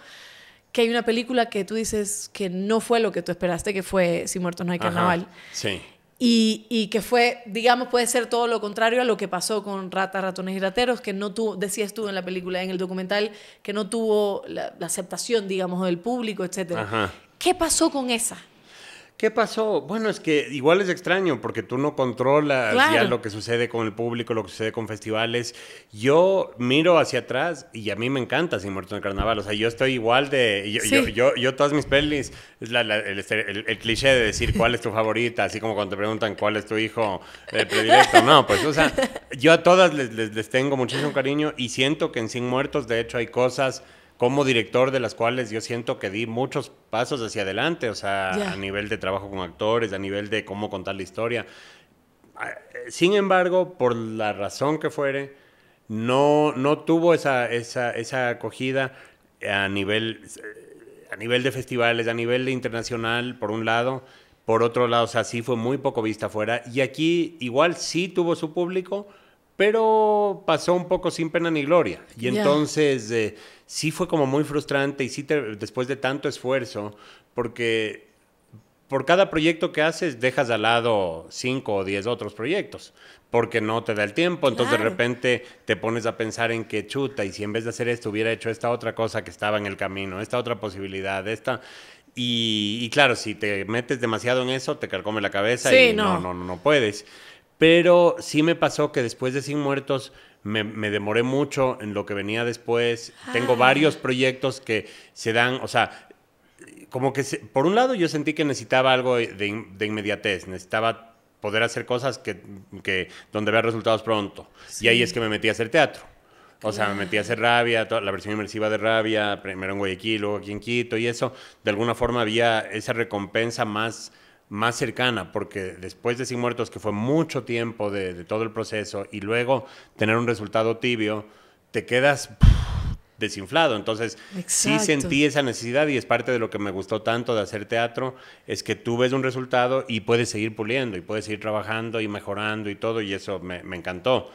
que hay una película que tú dices que no fue lo que tú esperaste, que fue Si muertos no hay carnaval. sí. Y, que fue, digamos, puede ser todo lo contrario a lo que pasó con Ratas, Ratones y Rateros, que no tuvo, decías tú en la película, en el documental, que no tuvo la, aceptación, digamos, del público, etc. ¿Qué pasó con esa? ¿Qué pasó? Bueno, es que igual es extraño porque tú no controlas ya lo que sucede con el público, lo que sucede con festivales. Yo miro hacia atrás y a mí me encanta Sin Muertos en el Carnaval. O sea, yo estoy igual de. Yo, yo, todas mis pelis, este, el, cliché de decir cuál es tu favorita, así como cuando te preguntan cuál es tu hijo eh, predilecto. No, pues, o sea, yo a todas les tengo muchísimo cariño y siento que en Sin Muertos, de hecho, hay cosas como director de las cuales yo siento que di muchos pasos hacia adelante, o sea, a nivel de trabajo con actores, a nivel de cómo contar la historia. Ah, eh, sin embargo, por la razón que fuere, no, no tuvo esa, esa, esa acogida a nivel, eh, a nivel de festivales, a nivel internacional, por un lado. Por otro lado, o sea, sí fue muy poco vista afuera. Y aquí igual sí tuvo su público, pero pasó un poco sin pena ni gloria. Y entonces... Eh, sí fue como muy frustrante y sí después de tanto esfuerzo, porque por cada proyecto que haces dejas al lado cinco o diez otros proyectos, porque no te da el tiempo, entonces de repente te pones a pensar en qué chuta, y si en vez de hacer esto hubiera hecho esta otra cosa que estaba en el camino, esta otra posibilidad, esta... Y, claro, si te metes demasiado en eso, te carcome la cabeza y no. no, no, no puedes. Pero sí me pasó que después de Sin Muertos me, demoré mucho en lo que venía después. Tengo ah. varios proyectos que se dan, o sea, como que por un lado yo sentí que necesitaba algo de, inmediatez, necesitaba poder hacer cosas que, donde vea resultados pronto. Y ahí es que me metí a hacer teatro. O sea, me metí a hacer rabia, la versión inmersiva de rabia, primero en Guayaquil, luego aquí en Quito y eso. De alguna forma había esa recompensa más, más cercana, porque después de Sin Muertos, que fue mucho tiempo de, todo el proceso, y luego tener un resultado tibio, te quedas desinflado. Entonces, sí sentí esa necesidad y es parte de lo que me gustó tanto de hacer teatro, es que tú ves un resultado y puedes seguir puliendo y puedes seguir trabajando y mejorando y todo, y eso me, encantó.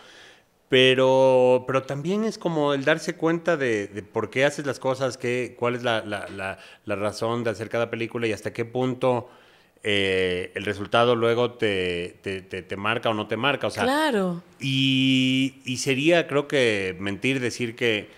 Pero, pero también es como el darse cuenta de, por qué haces las cosas, qué, cuál es la, la, la razón de hacer cada película y hasta qué punto eh, el resultado luego te, te, marca o no te marca. O sea, claro. Y, sería, creo que, mentir decir que,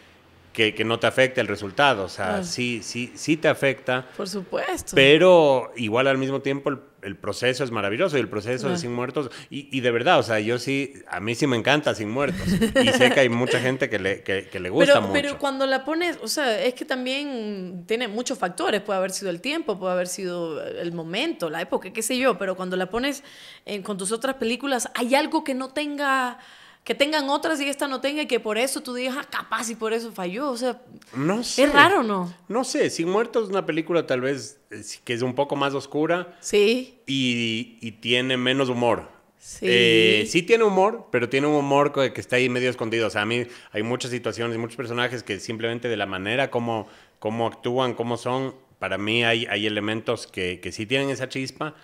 que, no te afecta el resultado. O sea, sí, sí, sí te afecta. Por supuesto. Pero igual al mismo tiempo el el proceso es maravilloso y el proceso de Sin Muertos. Y, de verdad, o sea, yo sí, a mí sí me encanta Sin Muertos. Y sé que hay mucha gente que le, que, le gusta mucho. Pero cuando la pones, o sea, es que también tiene muchos factores. Puede haber sido el tiempo, puede haber sido el momento, la época, qué sé yo. Pero cuando la pones eh, con tus otras películas, hay algo que no tenga que tengan otras y esta no tenga y que por eso tú digas, ah, capaz y por eso falló. O sea, no sé. es raro, ¿no? No sé, Sin Muertos es una película tal vez eh, que es un poco más oscura. Sí. Y, y tiene menos humor. Sí. Eh, sí tiene humor, pero tiene un humor que está ahí medio escondido. O sea, a mí hay muchas situaciones, y muchos personajes que simplemente de la manera como, como actúan, cómo son, para mí hay, hay elementos que, que sí tienen esa chispa,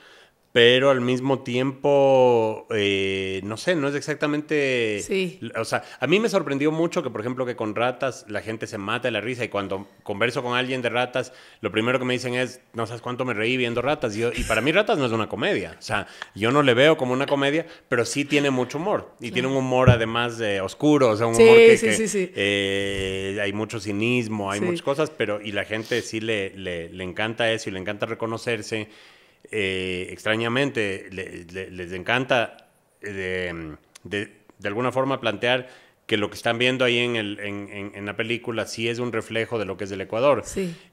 pero al mismo tiempo, eh, no sé, no es exactamente... Sí. O sea, a mí me sorprendió mucho que, por ejemplo, que con ratas la gente se mata de la risa y cuando converso con alguien de ratas, lo primero que me dicen es, no sabes cuánto me reí viendo ratas. Y, para mí ratas no es una comedia. O sea, yo no le veo como una comedia, pero sí tiene mucho humor. Y tiene un humor además de oscuro, o sea, un humor que, eh, hay mucho cinismo, hay muchas cosas, pero y la gente sí le, le, le encanta eso y le encanta reconocerse eh, extrañamente les encanta eh, de, alguna forma plantear que lo que están viendo ahí en, la película sí es un reflejo de lo que es el Ecuador.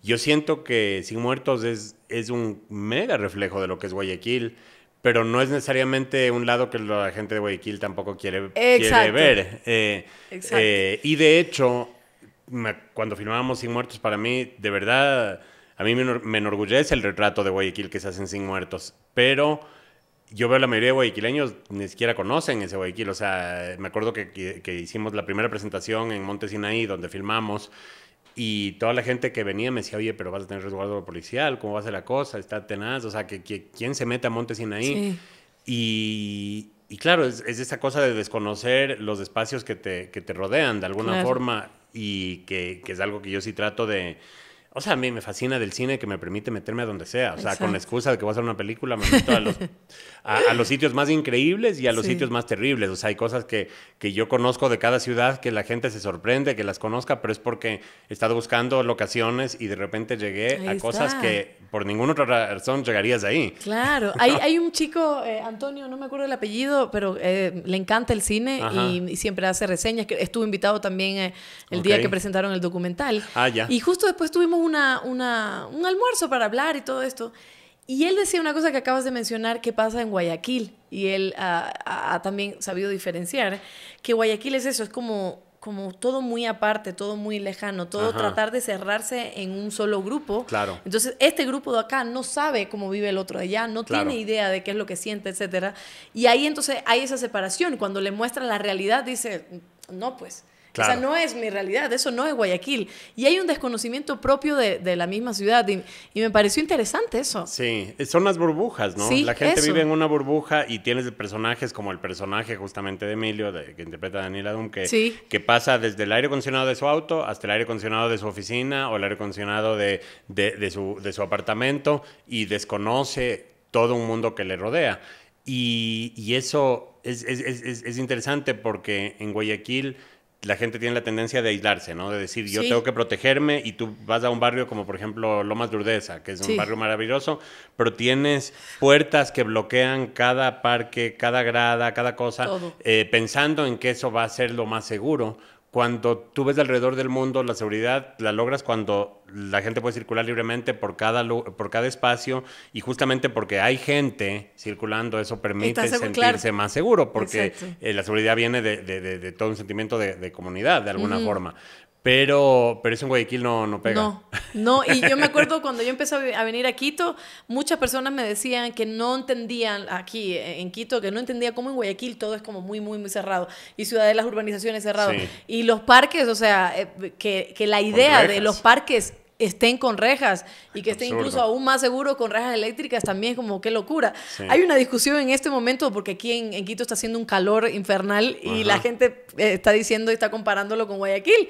Yo siento que Sin Muertos es, un mega reflejo de lo que es Guayaquil, pero no es necesariamente un lado que la gente de Guayaquil tampoco quiere, ver. Eh, y de hecho, cuando filmábamos Sin Muertos, para mí, de verdad a mí me enorgullece el retrato de Guayaquil que se hacen sin muertos, pero yo veo la mayoría de guayaquileños ni siquiera conocen ese Guayaquil. O sea, me acuerdo que, hicimos la primera presentación en Monte donde filmamos, y toda la gente que venía me decía, oye, pero vas a tener resguardo policial, ¿cómo va a ser la cosa? Está tenaz, o sea, que, ¿quién se mete a Monte Y, claro, es, esa cosa de desconocer los espacios que te, rodean de alguna forma y que es algo que yo sí trato de o sea, a mí me fascina del cine que me permite meterme a donde sea. O sea, con la excusa de que voy a hacer una película, me meto a los, sitios más increíbles y a los sitios más terribles. O sea, hay cosas que, yo conozco de cada ciudad que la gente se sorprende, que las conozca, pero es porque he estado buscando locaciones y de repente llegué a cosas que por ninguna otra razón llegarías ahí. Claro, hay, un chico, eh, Antonio, no me acuerdo el apellido, pero eh, le encanta el cine y, siempre hace reseñas. Estuve invitado también eh, el día que presentaron el documental. Ah, ya. Y justo después tuvimos un almuerzo para hablar y todo esto. Y él decía una cosa que acabas de mencionar que pasa en Guayaquil. Y él ha, también sabido diferenciar que Guayaquil es eso, es como como todo muy aparte, todo muy lejano, todo tratar de cerrarse en un solo grupo. Entonces, este grupo de acá no sabe cómo vive el otro de allá, no tiene idea de qué es lo que siente, etcétera. Y ahí entonces hay esa separación, cuando le muestra la realidad dice, "No, pues, o sea, no es mi realidad, eso no es Guayaquil. Y hay un desconocimiento propio de, de la misma ciudad y, me pareció interesante eso. Sí, eh, son las burbujas, ¿no? la gente vive en una burbuja y tienes personajes como el personaje justamente de Emilio, de, que interpreta Daniela Dunn, que, que pasa desde el aire acondicionado de su auto hasta el aire acondicionado de su oficina o el aire acondicionado de, de, de su, de su apartamento y desconoce todo un mundo que le rodea. Y, y eso es, es, es, es interesante porque en Guayaquil la gente tiene la tendencia de aislarse, ¿no? De decir, yo tengo que protegerme y tú vas a un barrio como por ejemplo Lomas de Urdesa, que es un barrio maravilloso, pero tienes puertas que bloquean cada parque, cada grada, cada cosa, eh, pensando en que eso va a ser lo más seguro cuando tú ves alrededor del mundo, la seguridad la logras cuando la gente puede circular libremente por cada, por cada espacio y justamente porque hay gente circulando, eso permite sentirse más seguro, porque eh, la seguridad viene de, de, todo un sentimiento de, comunidad, de alguna forma. Pero, pero eso en Guayaquil no, no pega. No, no, y yo me acuerdo cuando yo empecé a venir a Quito, muchas personas me decían que no entendían aquí eh, en Quito, que no entendía cómo en Guayaquil todo es como muy, muy, muy cerrado. Y Ciudad de las urbanizaciones cerradas. Y los parques, o sea, eh, que, la idea de los parques estén con rejas y que estén incluso aún más seguro con rejas eléctricas también, como qué locura. Hay una discusión en este momento porque aquí en, Quito está haciendo un calor infernal y la gente eh, está diciendo y está comparándolo con Guayaquil.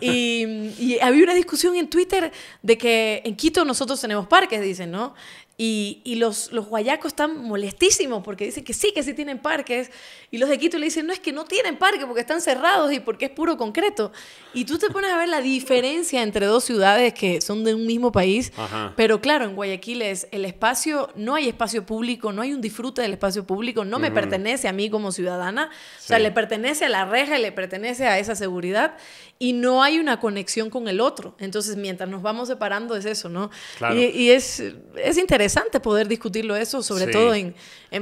Y, y había una discusión en Twitter de que en Quito nosotros tenemos parques, dicen, ¿no? Y, los, los guayacos están molestísimos porque dicen que sí, que sí tienen parques. Y los de Quito le dicen, no, es que no tienen parque porque están cerrados y porque es puro concreto. Y tú te pones a ver la diferencia entre dos ciudades que son de un mismo país. Pero claro, en Guayaquil es el espacio, no hay espacio público, no hay un disfrute del espacio público, no me pertenece a mí como ciudadana. O sea, le pertenece a la reja, le pertenece a esa seguridad. Y no hay una conexión con el otro. Entonces, mientras nos vamos separando es eso, ¿no? Y, y, es, es interesante interesante poder discutirlo eso, sobre todo en,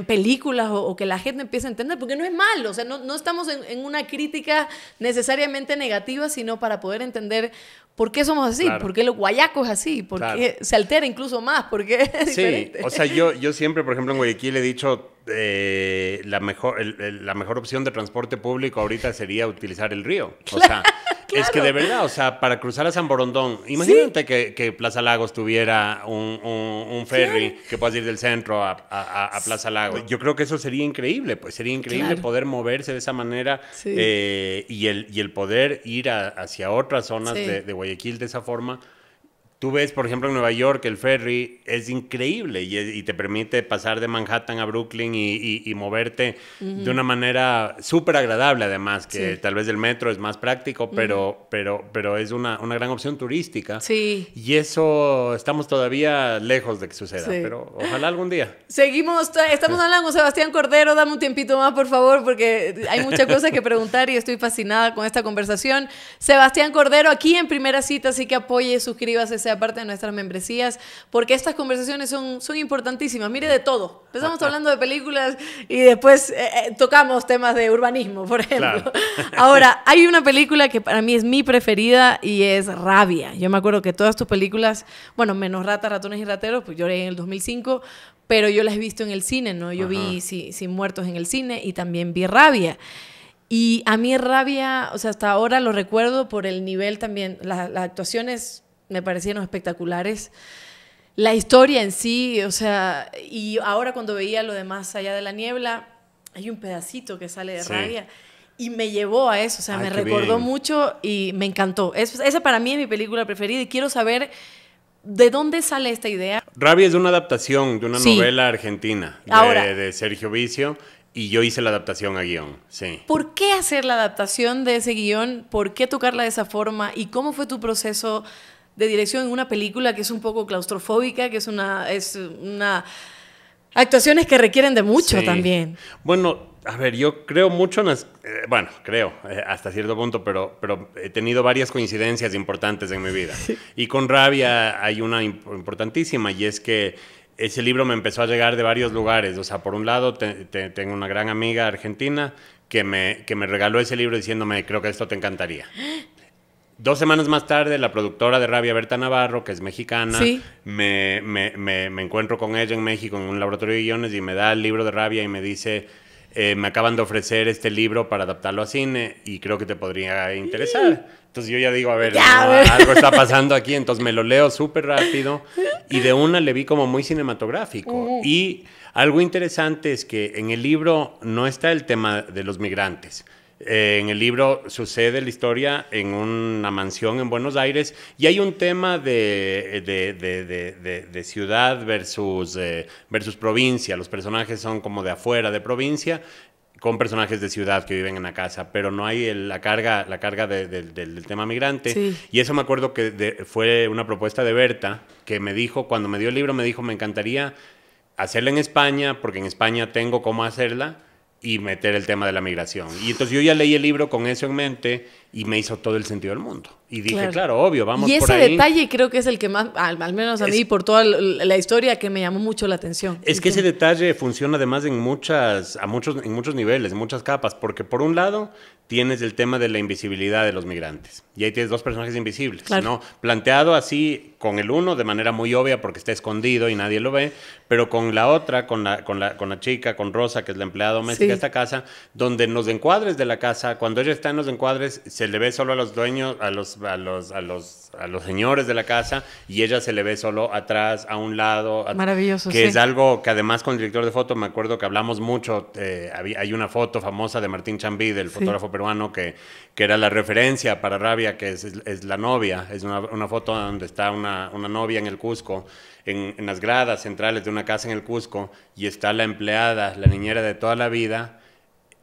películas o, que la gente empiece a entender, porque no es malo, o sea, no, estamos en, una crítica necesariamente negativa, sino para poder entender por qué somos así, por qué los guayacos así, por qué se altera incluso más, por Sí, o sea, yo, yo siempre, por ejemplo, en Guayaquil he dicho, eh, la, mejor, la mejor opción de transporte público ahorita sería utilizar el río. O sea, es que de verdad, o sea, para cruzar a San Borondón, imagínate que, Plaza Lagos tuviera un, ferry que puedas ir del centro a, Plaza Lagos. Yo creo que eso sería increíble, pues sería increíble poder moverse de esa manera eh, y, el, y el poder ir hacia otras zonas de Guayaquil de esa forma. Tú ves, por ejemplo, en Nueva York, el ferry es increíble y, te permite pasar de Manhattan a Brooklyn y, moverte de una manera súper agradable, además, que tal vez el metro es más práctico, pero, pero, pero es una, una, gran opción turística. Sí. Y eso estamos todavía lejos de que suceda, pero ojalá algún día. Seguimos, estamos hablando con Sebastián Cordero, dame un tiempito más, por favor, porque hay muchas cosas que preguntar y estoy fascinada con esta conversación. Sebastián Cordero, aquí en primera cita, así que apoye, suscríbase, sea parte de nuestras membresías, porque estas conversaciones son, son importantísimas. Mire de todo. Empezamos hablando de películas y después eh, eh, tocamos temas de urbanismo, por ejemplo. Ahora, hay una película que para mí es mi preferida y es Rabia. Yo me acuerdo que todas tus películas, bueno, menos Ratas, Ratones y Rateros, pues lloré en el 2005, pero yo las he visto en el cine, ¿no? Yo vi Sin Muertos en el cine y también vi Rabia. Y a mí rabia, o sea, hasta ahora lo recuerdo por el nivel también, las actuaciones me parecieron espectaculares. La historia en sí, o sea, y ahora cuando veía lo de Más allá de la niebla, hay un pedacito que sale de rabia y me llevó a eso, o sea, me recordó mucho y me encantó. esa para mí es mi película preferida y quiero saber de dónde sale esta idea. Rabia es una adaptación de una novela argentina de, de Sergio Vicio y yo hice la adaptación a guión, sí. ¿Por qué hacer la adaptación de ese guión? ¿Por qué tocarla de esa forma? ¿Y cómo fue tu proceso de dirección en una película que es un poco claustrofóbica, que es una... Es una Actuaciones que requieren de mucho también. Bueno, a ver, yo creo mucho eh, bueno, creo eh, hasta cierto punto, pero, pero he tenido varias coincidencias importantes en mi vida. Y con Rabia hay una importantísima y es que ese libro me empezó a llegar de varios lugares. O sea, por un lado, tengo una gran amiga argentina que me, que me regaló ese libro diciéndome, creo que esto te encantaría. Dos semanas más tarde, la productora de Rabia, Berta Navarro, que es mexicana, me, me, me, encuentro con ella en México en un laboratorio de guiones y me da el libro de Rabia y me dice, eh, me acaban de ofrecer este libro para adaptarlo a cine y creo que te podría interesar. Mm. Entonces yo ya digo, a ver, algo está pasando aquí, entonces me lo leo súper rápido y de una le vi como muy cinematográfico. Mm. Y algo interesante es que en el libro no está el tema de los migrantes eh, en el libro sucede la historia en una mansión en Buenos Aires y hay un tema de, ciudad eh, versus, provincia. Los personajes son como de afuera de provincia con personajes de ciudad que viven en la casa, pero no hay la carga, la carga del tema migrante. Y eso me acuerdo que fue una propuesta de Berta, que me dijo, cuando me dio el libro, me dijo, me encantaría hacerla en España, porque en España tengo cómo hacerla, y meter el tema de la migración. Y entonces yo ya leí el libro con eso en mente y me hizo todo el sentido del mundo. Y dije, claro, obvio, vamos por ahí. Y ese detalle creo que es el que más, al, menos a mí, por toda la historia, que me llamó mucho la atención. Es que ese detalle funciona además en, muchas, a muchos, en muchos niveles, en muchas capas, porque por un lado tienes el tema de la invisibilidad de los migrantes. Y ahí tienes dos personajes invisibles, ¿no? Planteado así con el uno de manera muy obvia porque está escondido y nadie lo ve, pero con la otra, con la, con la, con la chica, con Rosa, que es la empleada doméstica de esta casa, donde en los encuadres de la casa, cuando ella está en los encuadres, se se le ve solo a los dueños, a los, a los, a los, a los señores de la casa y ella se le ve solo atrás, a un lado. Maravilloso. Que es algo que además con el director de foto me acuerdo que hablamos mucho. Eh, hay una foto famosa de Martín Chambí, del fotógrafo peruano, que, que era la referencia para Rabia, que es, es, la novia. Es una, una, foto donde está una, una novia en el Cusco. en las gradas centrales de una casa en el Cusco y está la empleada, la niñera de toda la vida,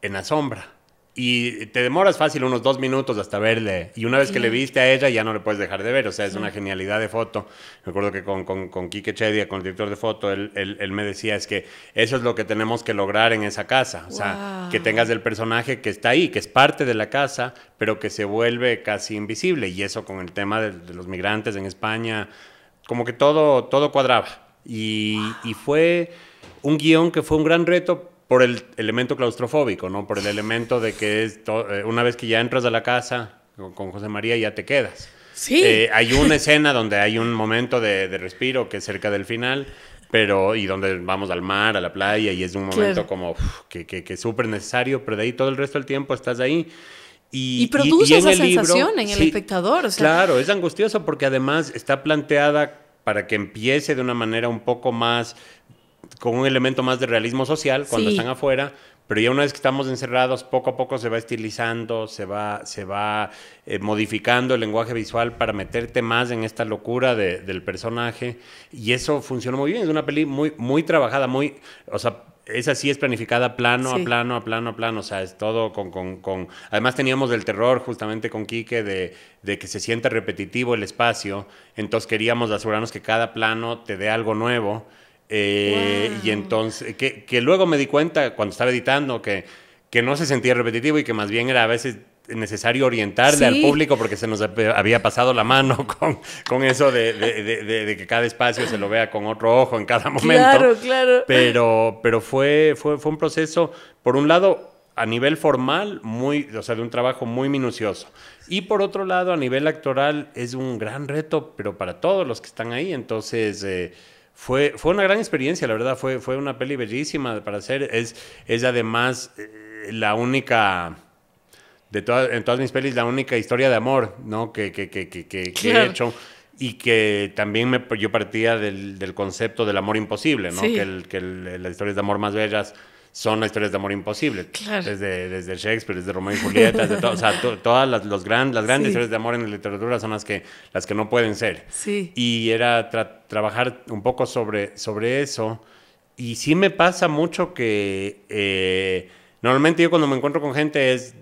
en la sombra y te demoras fácil unos dos minutos hasta verle. Y una vez que le viste a ella, ya no le puedes dejar de ver. O sea, es una genialidad de foto. Me acuerdo que con, con, con Quique Chedia, con el director de foto, él, él, me decía, es que eso es lo que tenemos que lograr en esa casa. O sea, que tengas el personaje que está ahí, que es parte de la casa, pero que se vuelve casi invisible. Y eso con el tema de, los migrantes en España, como que todo, todo cuadraba. Y, y fue un guión que fue un gran reto por el elemento claustrofóbico, ¿no? Por el elemento de que es eh, una vez que ya entras a la casa con José María ya te quedas. Sí. Eh, hay una escena donde hay un momento de, de, respiro que es cerca del final, pero y donde vamos al mar, a la playa y es un momento como que, que, es súper necesario, pero de ahí todo el resto del tiempo estás ahí. Y, produce esa sensación en el espectador. Claro, es angustioso porque además está planteada para que empiece de una manera un poco más con un elemento más de realismo social cuando están afuera, pero ya una vez que estamos encerrados, poco a poco se va estilizando, se va, eh, modificando el lenguaje visual para meterte más en esta locura del personaje. Y eso funcionó muy bien. Es una peli muy, muy trabajada, muy. O sea, esa sí es planificada plano a plano, a plano, a plano. O sea, es todo con, con, con... Además teníamos el terror justamente con Quique de, de, que se sienta repetitivo el espacio. Entonces queríamos asegurarnos que cada plano te dé algo nuevo. Eh, y entonces, que, luego me di cuenta cuando estaba editando que, que no se sentía repetitivo y que más bien era a veces necesario orientarle al público porque se nos había pasado la mano con, con eso de, de, que cada espacio se lo vea con otro ojo en cada momento. Claro, claro. Pero, pero fue, fue, fue un proceso, por un lado, a nivel formal, muy, o sea, de un trabajo muy minucioso. Y por otro lado, a nivel actoral, es un gran reto, pero para todos los que están ahí. Entonces... Eh, fue, fue una gran experiencia, la verdad, fue, fue una peli bellísima para hacer. Es, es además eh, la única, de todas, en todas mis pelis, la única historia de amor ¿no? que, que, que, que, he hecho y que también me, yo partía del, del, concepto del amor imposible, ¿no? Que, el, que las historias de amor más bellas son historias de amor imposible. Desde, desde Shakespeare, desde Romeo y Julieta, o sea, todas las, los las grandes historias de amor en la literatura son las que, las que no pueden ser. Sí. Y era trabajar un poco sobre, sobre eso. Y sí me pasa mucho que eh, normalmente yo cuando me encuentro con gente es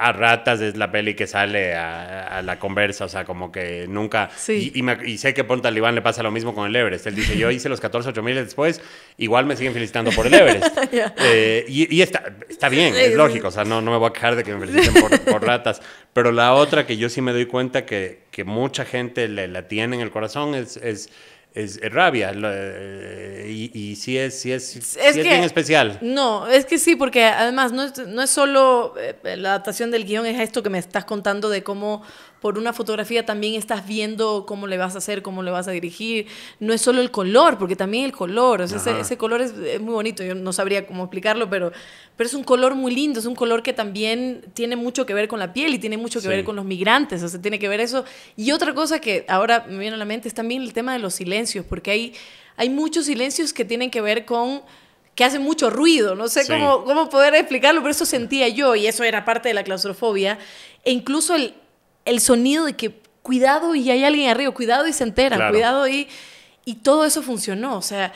a ratas es la peli que sale a, la conversa, o sea, como que nunca... Sí. Y, sé que por Talibán le pasa lo mismo con el Everest. Él dice, yo hice los 14 8 mil después, igual me siguen felicitando por el Everest. Eh, y, está, bien, es lógico, o sea, no, no me voy a quejar de que me feliciten por, ratas. Pero la otra que yo sí me doy cuenta que, mucha gente le, la tiene en el corazón es es, rabia. Eh, y, sí es, es, bien especial. No, es que sí, porque además no es, no es solo eh, la adaptación del guión, es esto que me estás contando de cómo por una fotografía también estás viendo cómo le vas a hacer, cómo le vas a dirigir. No es solo el color, porque también el color, ese, color es, muy bonito, yo no sabría cómo explicarlo, pero, pero es un color muy lindo, es un color que también tiene mucho que ver con la piel y tiene mucho que ver con los migrantes, o sea, tiene que ver eso. Y otra cosa que ahora me viene a la mente es también el tema de los silencios, porque hay, hay muchos silencios que tienen que ver con que hacen mucho ruido, no sé cómo, cómo poder explicarlo, pero eso sentía yo y eso era parte de la claustrofobia. E incluso el, el sonido de que cuidado y hay alguien arriba, cuidado y se entera cuidado y, y todo eso funcionó, o sea,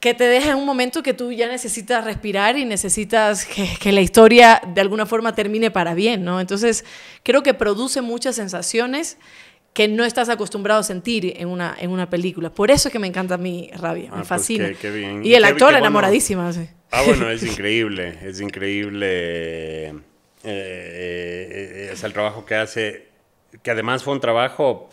que te deja en un momento que tú ya necesitas respirar y necesitas que, la historia de alguna forma termine para bien, ¿no? Entonces, creo que produce muchas sensaciones que no estás acostumbrado a sentir en una, en una película. Por eso es que me encanta mi rabia, me ah, pues fascina. Y el actor enamoradísimo. Ah, bueno, es increíble, es increíble. Eh, eh, eh, es el trabajo que hace que además fue un trabajo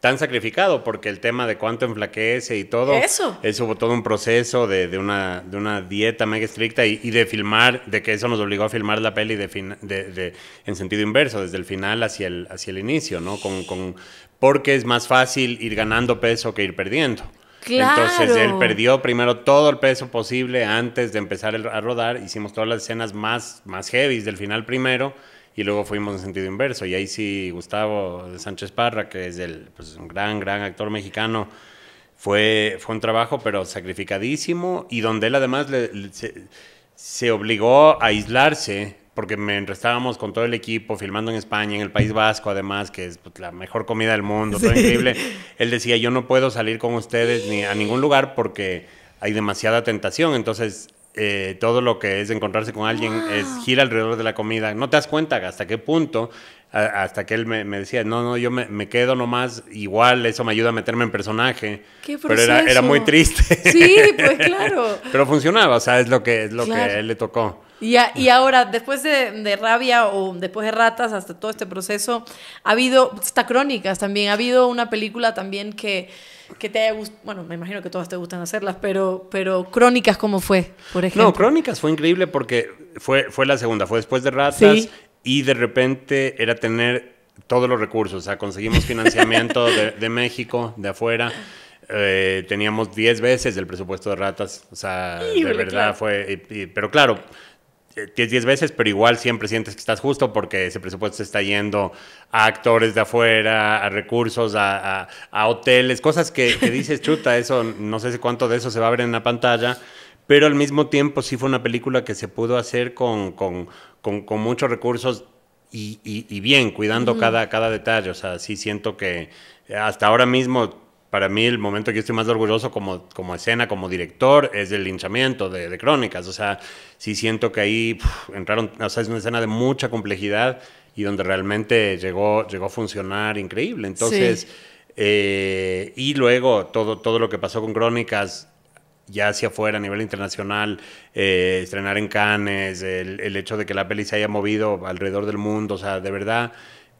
tan sacrificado, porque el tema de cuánto enflaquece y todo. Eso. Eso hubo todo un proceso de, de, una, dieta mega estricta y, de filmar, de que eso nos obligó a filmar la peli de, en sentido inverso, desde el final hacia el, hacia el inicio, ¿no? Con, porque es más fácil ir ganando peso que ir perdiendo. Entonces él perdió primero todo el peso posible antes de empezar a rodar. Hicimos todas las escenas más, más heavy del final primero y luego fuimos en sentido inverso. Y ahí sí, Gustavo Sánchez Parra, que es el, pues, un gran, gran actor mexicano, fue, fue un trabajo, pero sacrificadísimo, y donde él además se, obligó a aislarse, porque mientras estábamos con todo el equipo filmando en España, en el País Vasco, además, que es pues, la mejor comida del mundo, todo increíble, él decía: Yo no puedo salir con ustedes ni a ningún lugar porque hay demasiada tentación. Entonces, eh, todo lo que es encontrarse con alguien es gira alrededor de la comida. No te das cuenta hasta qué punto, hasta que él me, decía, no, no, yo me, quedo nomás, igual eso me ayuda a meterme en personaje. Pero era, muy triste. Sí, pues claro. Pero funcionaba, o sea, es lo que, es lo que a él le tocó. Y, y ahora, después de, de, rabia o después de ratas, hasta todo este proceso, ha habido, pues, hasta crónicas también, ha habido una película también que que te bueno, me imagino que todas te gustan hacerlas, pero, pero Crónicas, ¿cómo fue, por ejemplo? No, Crónicas fue increíble porque fue, fue la segunda, fue después de Ratas y de repente era tener todos los recursos, o sea, conseguimos financiamiento de, México, de afuera. Eh, teníamos 10 veces el presupuesto de ratas, o sea, de verdad fue, pero claro, 10, 10 veces, pero igual siempre sientes que estás justo porque ese presupuesto se está yendo a actores de afuera, a recursos, a, hoteles, cosas que, dices, chuta, eso, no sé cuánto de eso se va a ver en la pantalla, pero al mismo tiempo sí fue una película que se pudo hacer con, muchos recursos y, bien, cuidando cada, cada detalle, o sea, sí siento que hasta ahora mismo para mí el momento que estoy más orgulloso como, como escena, como director, es el linchamiento de, Crónicas. O sea, sí siento que ahí entraron, o sea, es una escena de mucha complejidad y donde realmente llegó, llegó a funcionar increíble. Entonces, eh, y luego todo, todo lo que pasó con Crónicas ya hacia afuera a nivel internacional, eh, estrenar en Cannes, el, el hecho de que la peli se haya movido alrededor del mundo, o sea, de verdad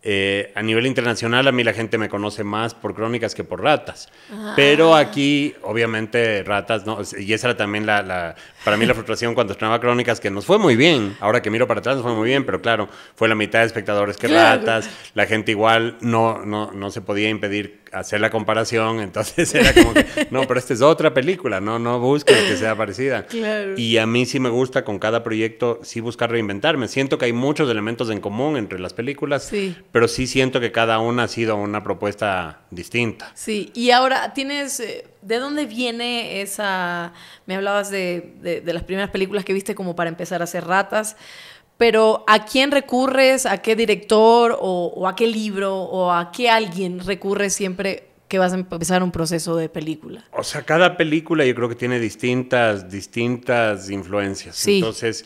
eh, a nivel internacional, a mí la gente me conoce más por crónicas que por ratas. Ah. Pero aquí, obviamente, ratas, ¿no? Y esa era también la, para mí la frustración cuando estrenaba Crónicas, que nos fue muy bien, ahora que miro para atrás nos fue muy bien, pero claro, fue la mitad de espectadores que ratas, la gente igual no, no, no se podía impedir hacer la comparación, entonces era como que, no, pero esta es otra película, no, no busquen que sea parecida. Y a mí sí me gusta con cada proyecto, sí buscar reinventarme. Siento que hay muchos elementos en común entre las películas, pero sí siento que cada una ha sido una propuesta distinta. Sí, y ahora tienes... Eh, ¿De dónde viene esa... Me hablabas de, las primeras películas que viste como para empezar a hacer ratas, pero ¿a quién recurres? ¿A qué director o, a qué libro o a qué alguien recurres siempre que vas a empezar un proceso de película? O sea, cada película yo creo que tiene distintas, distintas influencias. Sí. Entonces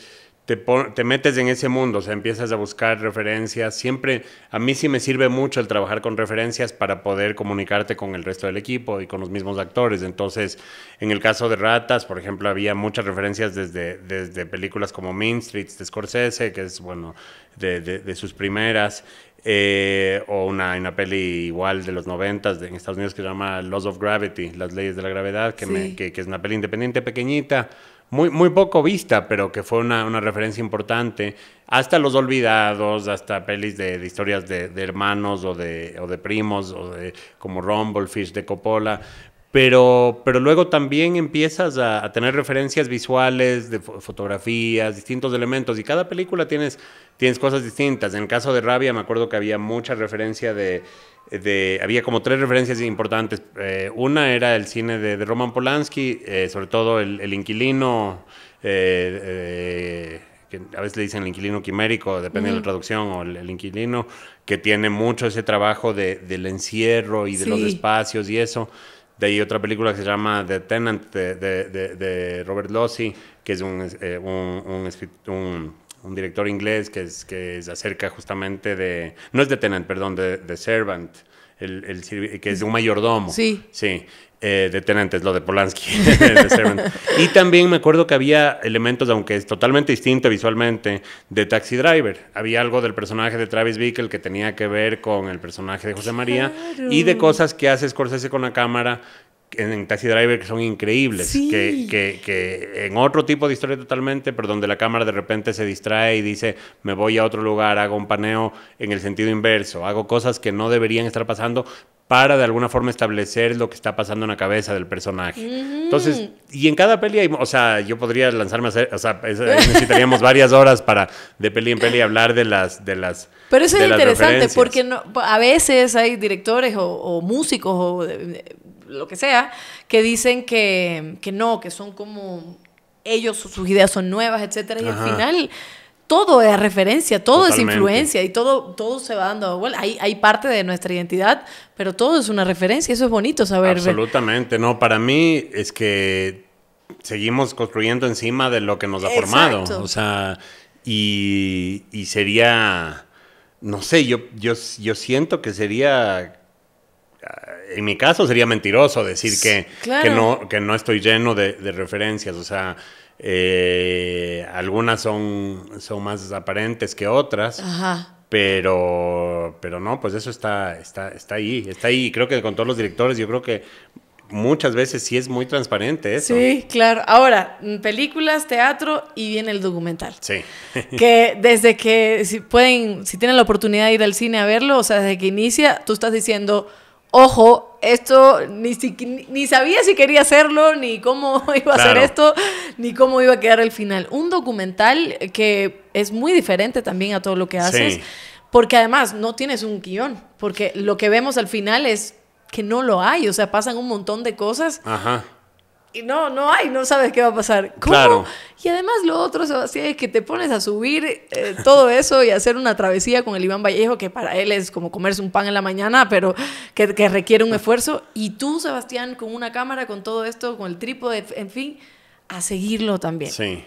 te, metes en ese mundo, o sea, empiezas a buscar referencias. Siempre, a mí sí me sirve mucho el trabajar con referencias para poder comunicarte con el resto del equipo y con los mismos actores. Entonces, en el caso de Ratas, por ejemplo, había muchas referencias desde, desde películas como Mean Streets de Scorsese, que es, bueno, de, sus primeras. Eh, o una, una peli igual de los noventas en Estados Unidos que se llama Laws of Gravity, las leyes de la gravedad, que, que es una peli independiente pequeñita, muy, muy poco vista, pero que fue una, referencia importante, hasta Los Olvidados, hasta pelis de, historias de, de, hermanos o de, o de primos, o de, como Rumble, Fish de Coppola, pero, pero luego también empiezas a, tener referencias visuales, de fotografías, distintos elementos, y cada película tienes, tienes cosas distintas. En el caso de Rabia me acuerdo que había mucha referencia de, había como tres referencias importantes. Eh, una era el cine de, Roman Polanski, eh, sobre todo el, inquilino, eh, que a veces le dicen el inquilino quimérico, depende de la traducción, o el, inquilino, que tiene mucho ese trabajo de, del encierro y de los espacios y eso. De ahí otra película que se llama The Tenant de, Robert Lossi, que es eh, un, un, director inglés que, es, que se acerca justamente de... No es The Tenant, perdón, de The Servant el, el, que es de un mayordomo. Sí. Sí. Eh, de tenentes, lo de Polanski. y también me acuerdo que había elementos, aunque es totalmente distinto visualmente, de Taxi Driver. Había algo del personaje de Travis Bickle que tenía que ver con el personaje de José María y de cosas que hace Scorsese con la cámara en Taxi Driver que son increíbles, que, que, en otro tipo de historia totalmente, pero donde la cámara de repente se distrae y dice, me voy a otro lugar, hago un paneo en el sentido inverso, hago cosas que no deberían estar pasando para de alguna forma establecer lo que está pasando en la cabeza del personaje. Mm. Entonces, y en cada peli hay, o sea, yo podría lanzarme a hacer, o sea, necesitaríamos varias horas para de peli en peli hablar de las de las Pero eso es interesante porque no, a veces hay directores o, o músicos o lo que sea, que dicen que, no, que son como ellos, sus ideas son nuevas, etcétera, y al final todo es referencia, todo es influencia y todo, todo se va dando Hay, hay parte de nuestra identidad, pero todo es una referencia, eso es bonito saber. Absolutamente, no, para mí es que seguimos construyendo encima de lo que nos ha formado. O sea, y, y sería, no sé, yo, yo, yo siento que sería en mi caso sería mentiroso decir que, no, que no estoy lleno de, referencias. O sea, eh, algunas son, son más aparentes que otras. Ajá. Pero, pero no, pues eso está, está, está ahí, está ahí. Creo que con todos los directores, yo creo que muchas veces sí es muy transparente eso. Sí, claro. Ahora, mm, películas, teatro y viene el documental. Sí. Que desde que, pueden, si tienen la oportunidad de ir al cine a verlo, o sea, desde que inicia, tú estás diciendo, ojo, esto ni, ni, sabía si quería hacerlo, ni cómo iba a ser hacer esto, ni cómo iba a quedar el final. Un documental que es muy diferente también a todo lo que haces, porque además no tienes un guión, porque lo que vemos al final es que no lo hay, o sea, pasan un montón de cosas Ajá y no, no hay, no sabes qué va a pasar. Claro. Y además lo otro, Sebastián, es que te pones a subir eh, todo eso y hacer una travesía con el Iván Vallejo, que para él es como comerse un pan en la mañana, pero que, requiere un esfuerzo. Y tú, Sebastián, con una cámara, con todo esto, con el trípode, en fin, a seguirlo también. Sí.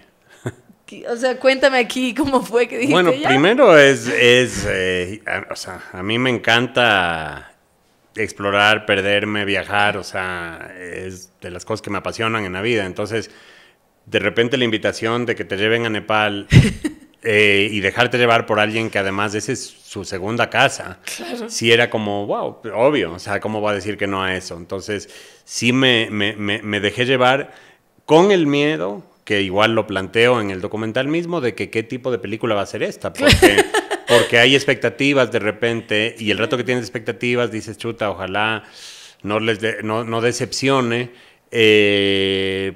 O sea, cuéntame aquí cómo fue que dijiste. Bueno, primero es, eh, o sea, a mí me encanta explorar, perderme, viajar, o sea, es de las cosas que me apasionan en la vida. Entonces, de repente la invitación de que te lleven a Nepal eh, y dejarte llevar por alguien que además esa es su segunda casa, sí era como, wow, obvio, o sea, ¿cómo va a decir que no a eso? Entonces, sí me, me dejé llevar con el miedo, que igual lo planteo en el documental mismo, de que qué tipo de película va a ser esta, porque... porque hay expectativas de repente y el rato que tienes expectativas dices, chuta, ojalá no, les no, decepcione. Eh,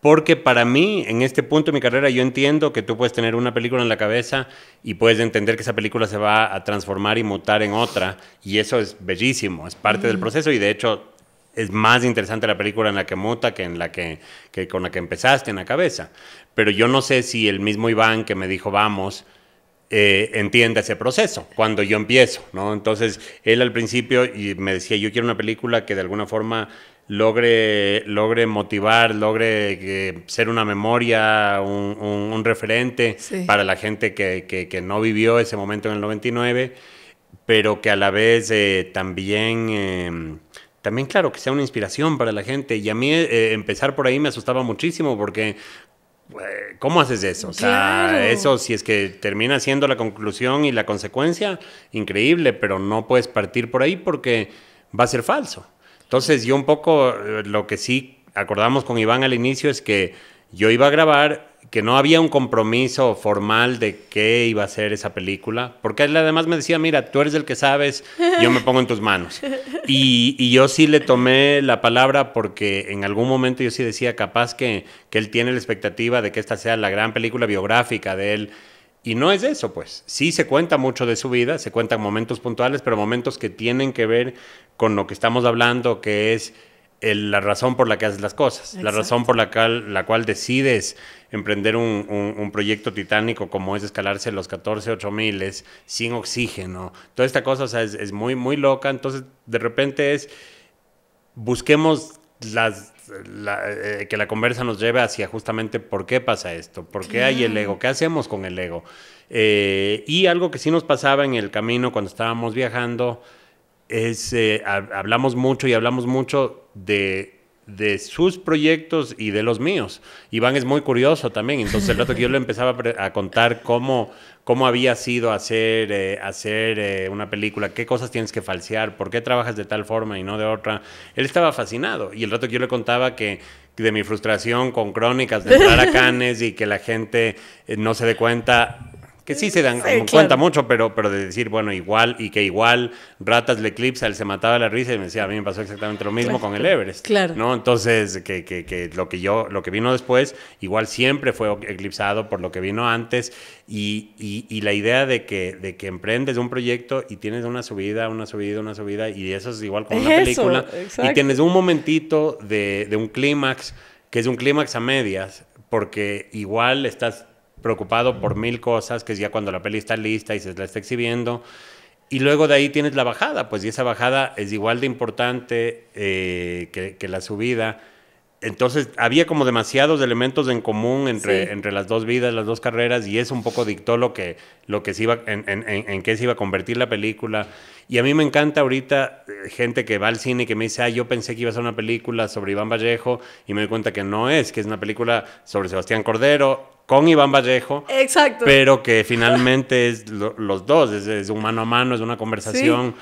porque para mí, en este punto de mi carrera, yo entiendo que tú puedes tener una película en la cabeza y puedes entender que esa película se va a transformar y mutar en otra. Y eso es bellísimo, es parte del proceso y de hecho es más interesante la película en la que muta que en la que, que, con la que empezaste en la cabeza. Pero yo no sé si el mismo Iván que me dijo vamos eh, entienda ese proceso cuando yo empiezo, ¿no? Entonces, él al principio y me decía, yo quiero una película que de alguna forma logre, logre motivar, logre eh, ser una memoria, un, referente para la gente que, no vivió ese momento en el 99, pero que a la vez eh, también em, también, claro, que sea una inspiración para la gente. Y a mí empezar por ahí me asustaba muchísimo porque pues, ¿Cómo haces eso? O sea, eso si es que termina siendo la conclusión y la consecuencia, increíble, pero no puedes partir por ahí porque va a ser falso. Entonces yo un poco eh, lo que sí acordamos con Iván al inicio es que yo iba a grabar, que no había un compromiso formal de qué iba a ser esa película, porque él además me decía, mira, tú eres el que sabes, yo me pongo en tus manos. Y, yo sí le tomé la palabra porque en algún momento yo sí decía, capaz que, que, él tiene la expectativa de que esta sea la gran película biográfica de él. Y no es eso, pues. Sí se cuenta mucho de su vida, se cuentan momentos puntuales, pero momentos que tienen que ver con lo que estamos hablando, que es la razón por la que haces las cosas, la razón por la cual, la cual decides emprender un, proyecto titánico como es escalarse los 14 8 miles sin oxígeno. Toda esta cosa es, muy, muy loca. Entonces, de repente es, busquemos las, eh, que la conversa nos lleve hacia justamente por qué pasa esto, por qué hay el ego, qué hacemos con el ego. Eh, y algo que sí nos pasaba en el camino cuando estábamos viajando eh, hablamos mucho y hablamos mucho de, de, sus proyectos y de los míos. Iván es muy curioso también, entonces el rato que yo le empezaba a contar cómo, cómo había sido hacer, eh, hacer eh, una película, qué cosas tienes que falsear, por qué trabajas de tal forma y no de otra, él estaba fascinado. Y el rato que yo le contaba que de mi frustración con crónicas de entrar y que la gente no se dé cuenta, que sí se dan cuenta mucho, pero, pero de decir, bueno, igual y que igual Ratas le eclipsa, él se mataba la risa y me decía, a mí me pasó exactamente lo mismo con el Everest. Claro. ¿no? Entonces, que, lo que yo, lo que vino después, igual siempre fue eclipsado por lo que vino antes y, la idea de que, de que emprendes un proyecto y tienes una subida, una subida, una subida y eso es igual con una película y tienes un momentito de, de un clímax que es un clímax a medias, porque igual estás preocupado por mil cosas, que es ya cuando la peli está lista y se la está exhibiendo. Y luego de ahí tienes la bajada, pues y esa bajada es igual de importante eh, que, la subida. Entonces había como demasiados elementos en común entre, entre las dos vidas, las dos carreras, y eso un poco dictó lo que, lo que se iba, en, en, qué se iba a convertir la película. Y a mí me encanta ahorita eh, gente que va al cine y que me dice, ah, yo pensé que iba a ser una película sobre Iván Vallejo, y me doy cuenta que no es, que es una película sobre Sebastián Cordero, con Iván Vallejo. Exacto. Pero que finalmente es los dos, es, un mano a mano, es una conversación.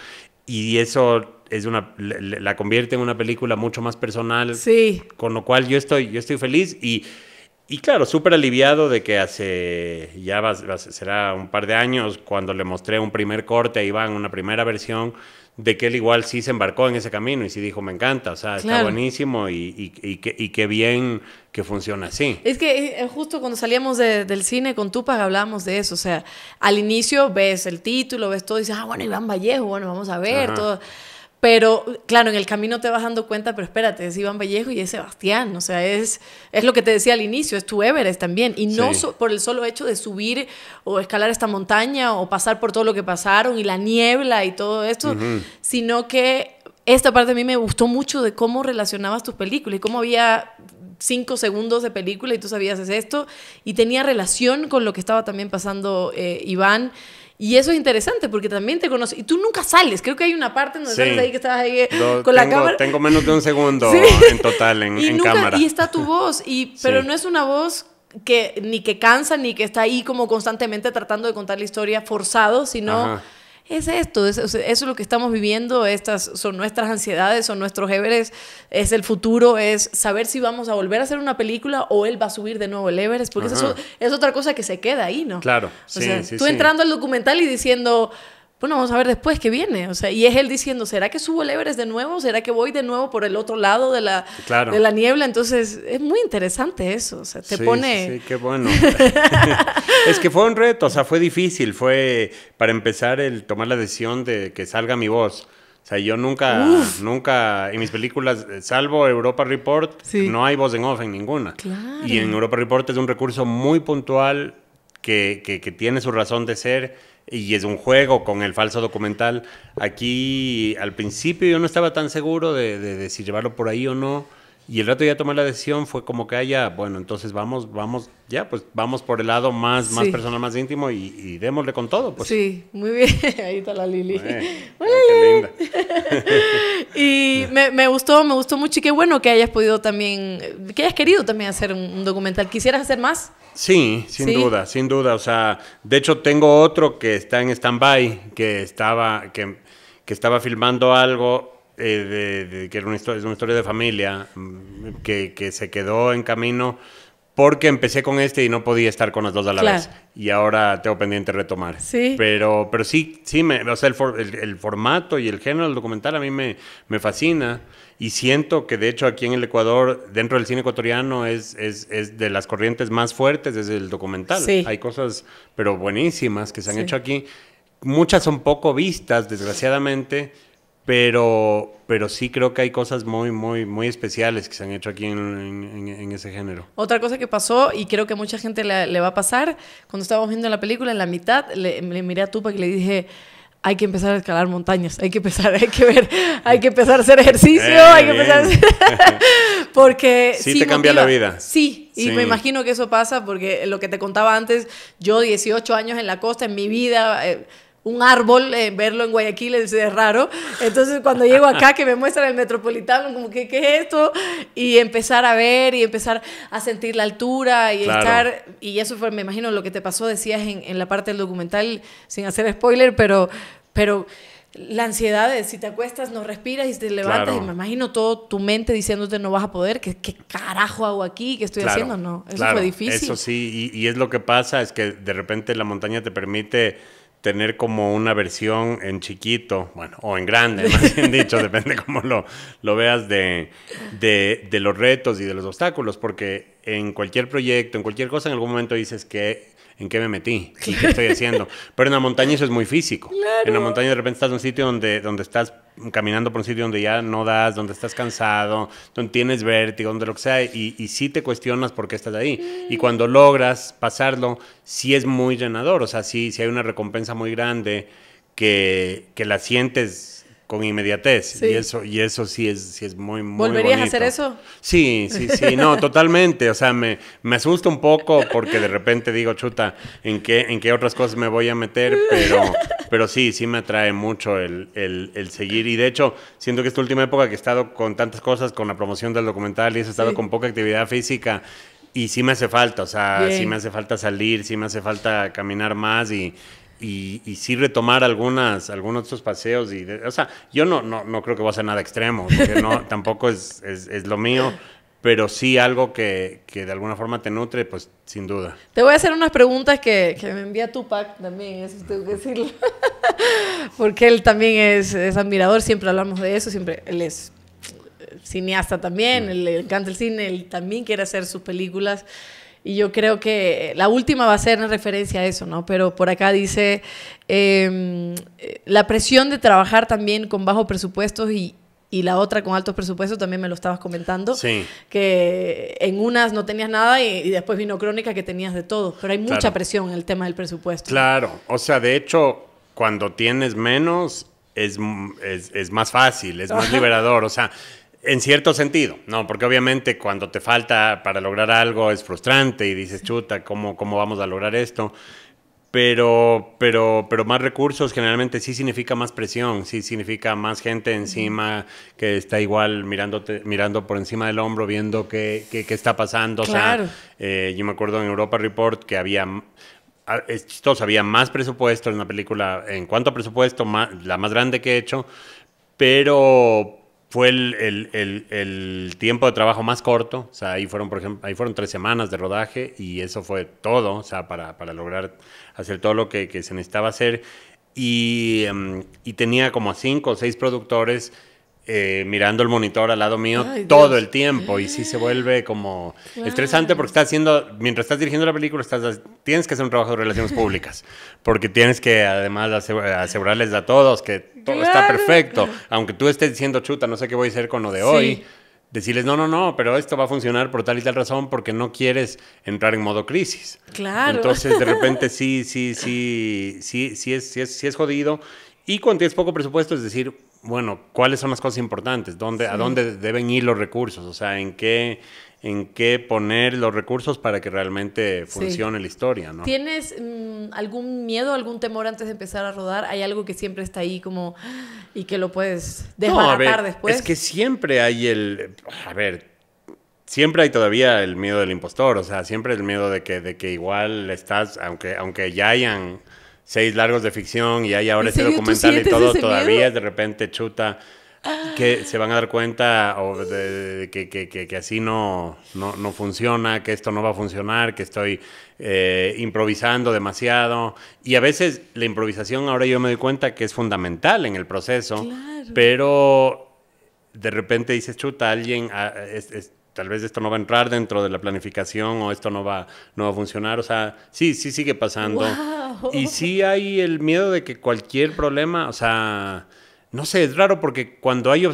Y eso es una la convierte en una película mucho más personal. Sí. Con lo cual yo estoy, yo estoy feliz y, y claro, súper aliviado de que hace ya será un par de años cuando le mostré un primer corte a Iván, una primera versión de que él igual sí se embarcó en ese camino y sí dijo, me encanta, o sea, está buenísimo y, que, qué bien que funciona así. Es que eh, eh, justo cuando salíamos del cine con Tupac hablábamos de eso, o sea, al inicio ves el título, ves todo y dices, ah, bueno, Iván Vallejo, bueno, vamos a ver, todo pero claro, en el camino te vas dando cuenta, pero espérate, es Iván Vallejo y es Sebastián, o sea, es, es lo que te decía al inicio, es tu Everest también, y no por el solo hecho de subir o escalar esta montaña o pasar por todo lo que pasaron y la niebla y todo esto, sino que esta parte a mí me gustó mucho de cómo relacionabas tus películas y cómo había cinco segundos de película y tú sabías es esto, y tenía relación con lo que estaba también pasando eh, Iván. Y eso es interesante porque también te conoce. Y tú nunca sales. Creo que hay una parte donde sales ahí que estabas ahí eh, con la cámara. Tengo menos de un segundo en total en, cámara. Y está tu voz. Y, pero no es una voz que ni que cansa ni que está ahí como constantemente tratando de contar la historia forzado, sino es esto, eso es lo que estamos viviendo, estas son nuestras ansiedades, son nuestros Everest, es el futuro, es saber si vamos a volver a hacer una película o él va a subir de nuevo el Everest, porque es, otra cosa que se queda ahí, ¿no? Claro. tú entrando al documental y diciendo bueno, vamos a ver después qué viene. O sea, y es él diciendo, ¿será que subo el Everest de nuevo? ¿Será que voy de nuevo por el otro lado de la, de la niebla? Entonces, es muy interesante eso. O te pone... Sí, sí, qué bueno. es que fue un reto, o sea, fue difícil. Fue, para empezar, el tomar la decisión de que salga mi voz. O sea, yo nunca, nunca, en mis películas, eh, salvo Europa Report, no hay voz en off en ninguna. Y en Europa Report es un recurso muy puntual que, que, que tiene su razón de ser y es un juego con el falso documental. Aquí al principio yo no estaba tan seguro de, de, si llevarlo por ahí o no. Y el rato ya tomé la decisión fue como que haya, ah, bueno, entonces vamos, vamos, ya, pues vamos por el lado más, más personal, más íntimo y, démosle con todo, pues. Sí, muy bien. Ahí está la Lili. y me, me, gustó, me gustó mucho y qué bueno que hayas podido también, que hayas querido también hacer un, documental. ¿Quisieras hacer más? Sí, sin duda, sin duda. O sea, de hecho tengo otro que está en stand-by, que estaba, que, que estaba filmando algo eh, de, que era es una historia de familia mm, que, que, se quedó en camino porque empecé con este y no podía estar con las dos a la vez. Y ahora tengo pendiente retomar. Sí. Pero, pero sí, sí, me, o sea, el, el, formato y el género del documental a mí me, me fascina. Y siento que de hecho aquí en el Ecuador, dentro del cine ecuatoriano, es, es, es de las corrientes más fuertes desde el documental. Hay cosas, pero buenísimas, que se han hecho aquí. Muchas son poco vistas, desgraciadamente pero, pero sí creo que hay cosas muy, muy, muy especiales que se han hecho aquí en, en, ese género. Otra cosa que pasó, y creo que mucha gente le, va a pasar, cuando estábamos viendo la película, en la mitad le, miré a Tupa y le dije, hay que empezar a escalar montañas, hay que empezar, hay que ver, hay que empezar a hacer ejercicio, hay que empezar a hacer... porque sí, te cambia la vida. Sí, y me imagino que eso pasa porque lo que te contaba antes, yo 18 años en la costa, en mi vida... Eh, un árbol, eh, verlo en Guayaquil es raro. Entonces cuando llego acá que me muestran el metropolitano, como que, ¿qué es esto? Y empezar a ver y empezar a sentir la altura y estar, y eso fue, me imagino, lo que te pasó, decías en, en la parte del documental, sin hacer spoiler, pero, pero la ansiedad si te acuestas, no respiras y te levantas y me imagino todo tu mente diciéndote no vas a poder, ¿qué, carajo hago aquí? ¿Qué estoy haciendo? No, eso fue difícil. Eso sí, y, y es lo que pasa, es que de repente la montaña te permite tener como una versión en chiquito, bueno, o en grande, más bien dicho, depende cómo lo, lo veas de, de, de, los retos y de los obstáculos, porque en cualquier proyecto, en cualquier cosa, en algún momento dices que ¿en qué me metí? ¿Y qué estoy haciendo? Pero en la montaña eso es muy físico. En la montaña de repente estás en un sitio donde, donde estás caminando por un sitio donde ya no das, donde estás cansado, donde tienes vértigo, donde lo que sea, y, y sí te cuestionas por qué estás ahí. Y mm. cuando logras pasarlo, sí es muy llenador, o sea, sí, hay una recompensa muy grande que, que la sientes con inmediatez. Y eso, y eso sí es, es muy, muy ¿Volverías a hacer eso? Sí, sí, sí, no, totalmente. O sea, me, me asusta un poco porque de repente digo, chuta, ¿en qué, en qué otras cosas me voy a meter? Pero, pero sí, sí me atrae mucho el, el, seguir. Y de hecho, siento que esta última época que he estado con tantas cosas, con la promoción del documental y he estado con poca actividad física. Y sí me hace falta, o sea, sí me hace falta salir, sí me hace falta caminar más y, y, y sí retomar algunas, algunos de estos paseos. Y o sea, yo no, no, no creo que voy a ser nada extremo, no, tampoco es, es, lo mío pero sí algo que, que, de alguna forma te nutre, pues sin duda. Te voy a hacer unas preguntas que, que me envía Tupac también, eso tengo que decirlo, porque él también es, admirador, siempre hablamos de eso, siempre él es cineasta también, él, encanta el cine, él también quiere hacer sus películas. Y yo creo que la última va a ser en referencia a eso, ¿no? Pero por acá dice em, eh, la presión de trabajar también con bajos presupuestos y, la otra con altos presupuestos, también me lo estabas comentando, sí. que en unas no tenías nada y, después vino Crónica que tenías de todo, pero hay mucha presión en el tema del presupuesto. Claro, o sea, de hecho, cuando tienes menos es, es más fácil, es más liberador, o sea, en cierto sentido, no, porque obviamente cuando te falta para lograr algo es frustrante y dices, chuta, ¿cómo, cómo vamos a lograr esto? Pero, pero, pero más recursos generalmente sí significa más presión, sí significa más gente encima que está igual mirándote, mirando por encima del hombro, viendo qué, qué, está pasando. Claro. Eh, yo me acuerdo en Europa Report que había ah, es chistoso, había más presupuesto en la película, en cuanto a presupuesto, la más grande que he hecho, pero, fue el, el, el, tiempo de trabajo más corto. O sea, ahí fueron, por ejemplo, ahí fueron tres semanas de rodaje y eso fue todo, o sea, para, para lograr hacer todo lo que, se necesitaba hacer. Y, em, y, tenía como cinco o seis productores eh, mirando el monitor al lado mío todo el tiempo y sí se ah. vuelve como estresante porque estás haciendo, mientras estás dirigiendo la película, estás, tienes que hacer un trabajo de relaciones públicas porque tienes que además asegurarles a todos que todo está perfecto, aunque tú estés diciendo chuta, no sé qué voy a hacer con lo de hoy. Decirles, no, no, no, pero esto va a funcionar por tal y tal razón porque no quieres entrar en modo crisis. Claro. Entonces, de repente, sí, sí, sí, sí, sí, sí, es, sí es, sí es jodido. Y cuando tienes poco presupuesto, es decir, bueno, ¿cuáles son las cosas importantes? ¿A dónde deben ir los recursos? O sea, ¿en qué, en qué poner los recursos para que realmente funcione la historia? ¿no? ¿Tienes mm, algún miedo, algún temor antes de empezar a rodar? ¿Hay algo que siempre está ahí como y que lo puedes desbaratar después? Es que siempre hay el... A ver, siempre hay todavía el miedo del impostor, o sea, siempre el miedo de que, de que igual estás, aunque, aunque ya hayan seis largos de ficción y hay ahora ese documental y todo, todavía de repente chuta ah. que se van a dar cuenta o de, que, así no, no, funciona, que esto no va a funcionar, que estoy eh, improvisando demasiado. Y a veces la improvisación ahora yo me doy cuenta que es fundamental en el proceso, pero de repente dices, chuta, alguien, ah, tal vez esto no va a entrar dentro de la planificación o esto no va, no va a funcionar. O sea, sí, sí sigue pasando. Y sí hay el miedo de que cualquier problema, o sea, no sé, es raro porque cuando hay eh,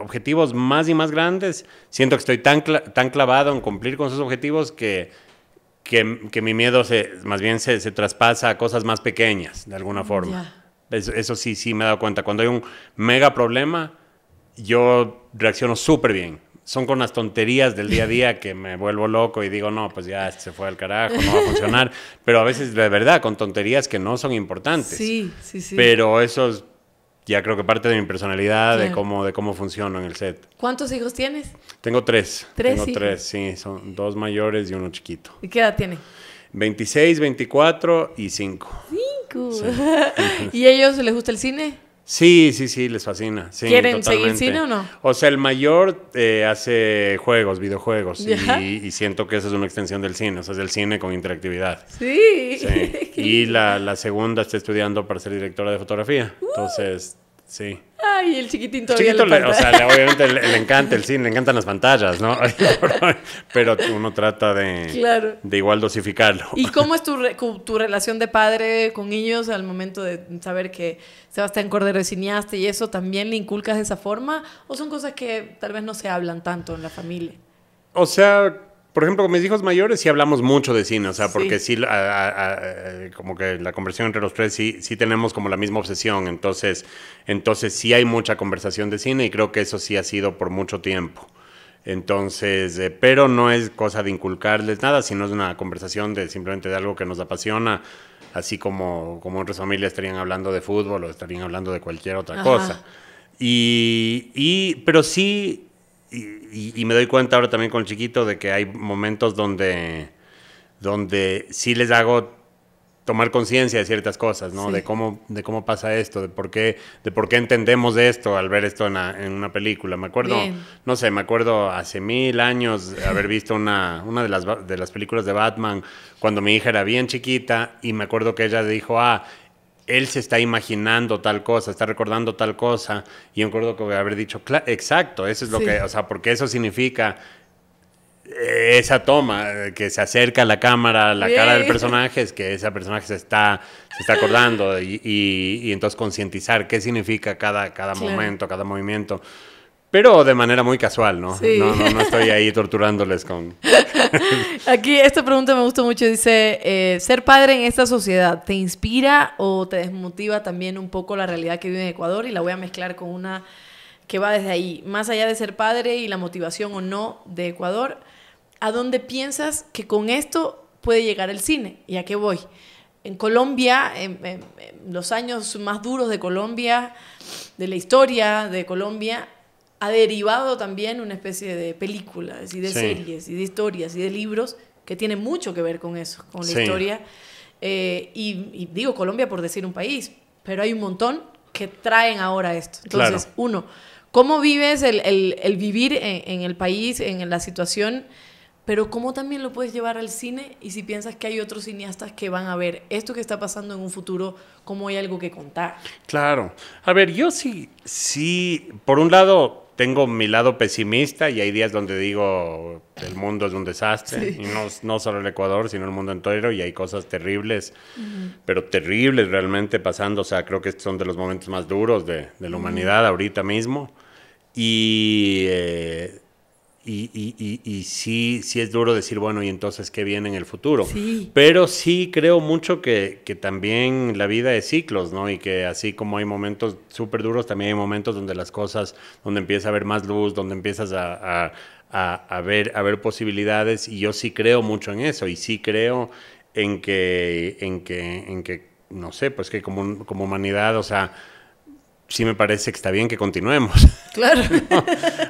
objetivos más y más grandes, siento que estoy tan, tan clavado en cumplir con esos objetivos que, que, mi miedo se, más bien se, se, traspasa a cosas más pequeñas, de alguna forma. Eso, eso, sí, sí me he dado cuenta. Cuando hay un mega problema, yo reacciono súper bien son con las tonterías del día a día que me vuelvo loco y digo, no, pues ya se fue al carajo, no va a funcionar. Pero a veces, de verdad, con tonterías que no son importantes. Sí, sí, sí. Pero eso ya creo que parte de mi personalidad, de cómo de cómo funciono en el set. ¿Cuántos hijos tienes? Tengo tres. ¿Tres Tengo tres, sí. Son dos mayores y uno chiquito. ¿Y qué edad tiene? 26, 24 y 5. ¿Cinco? ¿Y a ellos les gusta el cine? Sí, sí, sí, les fascina. ¿Quieren seguir cine o no? O sea, el mayor eh, hace juegos, videojuegos, y, siento que esa es una extensión del cine, o sea, es el cine con interactividad. Sí. Y la, segunda está estudiando para ser directora de fotografía. Uh. Entonces, Sí. Ay, el chiquitito le, O sea, obviamente le, encanta el cine, le encantan las pantallas, ¿no? Pero uno trata de, de igual dosificarlo. ¿Y cómo es tu, tu relación de padre con niños al momento de saber que Sebastián Cordero es cineasta y eso también le inculcas de esa forma? ¿O son cosas que tal vez no se hablan tanto en la familia? O sea, por ejemplo, con mis hijos mayores sí hablamos mucho de cine, o sea, porque sí, eh, como que la conversación entre los tres sí, sí tenemos como la misma obsesión, entonces, entonces sí hay mucha conversación de cine y creo que eso sí ha sido por mucho tiempo. Entonces, eh, pero no es cosa de inculcarles nada, sino es una conversación de simplemente de algo que nos apasiona, así como, como otras familias estarían hablando de fútbol o estarían hablando de cualquier otra cosa. Y, y, pero sí, y, me doy cuenta ahora también con el chiquito de que hay momentos donde, donde sí les hago tomar conciencia de ciertas cosas, ¿no? De cómo de cómo pasa esto, de por qué de por qué entendemos esto al ver esto en, una película. Me acuerdo, no sé, me acuerdo hace mil años haber visto una, una de las de las películas de Batman cuando mi hija era bien chiquita y me acuerdo que ella dijo, "Ah, él se está imaginando tal cosa, está recordando tal cosa, y yo recuerdo que haber dicho, exacto, eso es lo que, o sea, porque eso significa eh, esa toma eh, que se acerca a la cámara, la cara del personaje, es que ese personaje se está, se está acordando y, y, entonces concientizar qué significa cada, cada momento, cada movimiento. Pero de manera muy casual, ¿no? No, no, estoy ahí torturándoles con... Aquí esta pregunta me gustó mucho. Dice, eh, ¿ser padre en esta sociedad te inspira o te desmotiva también un poco la realidad que vive en Ecuador? Y la voy a mezclar con una que va desde ahí. Más allá de ser padre y la motivación o no de Ecuador, ¿a dónde piensas que con esto puede llegar el cine? ¿Y a qué voy? En Colombia, en los años más duros de Colombia, de la historia de Colombia, ha derivado también una especie de películas y de series y de historias y de libros que tienen mucho que ver con eso, con la historia. Eh, y, digo Colombia por decir un país, pero hay un montón que traen ahora esto. Entonces, uno, ¿cómo vives el, el, vivir en, en, el país, en la situación? Pero cómo también lo puedes llevar al cine y si piensas que hay otros cineastas que van a ver esto que está pasando en un futuro, cómo hay algo que contar. Claro. A ver, yo sí, sí, por un lado, tengo mi lado pesimista y hay días donde digo el mundo es un desastre. Y no, no, solo el Ecuador, sino el mundo entero y hay cosas terribles, pero terribles realmente pasando. O sea, creo que estos son de los momentos más duros de, la humanidad ahorita mismo. Y eh, y, y, y, sí, sí es duro decir, bueno, y entonces qué viene en el futuro. Pero sí creo mucho que, que, también la vida es ciclos, ¿no? Y que así como hay momentos súper duros, también hay momentos donde las cosas, donde empieza a haber más luz, donde empiezas a, a, ver, ver posibilidades. Y yo sí creo mucho en eso. Y sí creo en que, en que, en que no sé, pues que como, como humanidad, o sea sí me parece que está bien que continuemos. Claro.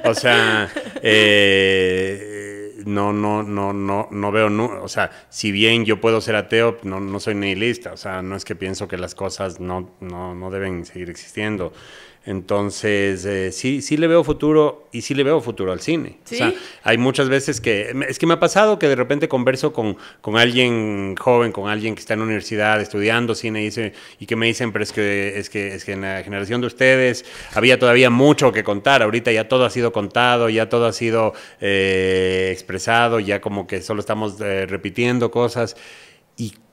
O sea, eh, no, no, no, no, no veo, o sea, si bien yo puedo ser ateo, no, no soy nihilista, o sea, no es que pienso que las cosas no, no deben seguir existiendo. Entonces, eh, sí, sí le veo futuro y sí le veo futuro al cine. O sea, hay muchas veces que, es que me ha pasado que de repente converso con, alguien joven, con alguien que está en la universidad estudiando cine y, dice, y que me dicen, pero es que, es, que, es que en la generación de ustedes había todavía mucho que contar, ahorita ya todo ha sido contado, ya todo ha sido eh, expresado, ya como que solo estamos eh, repitiendo cosas.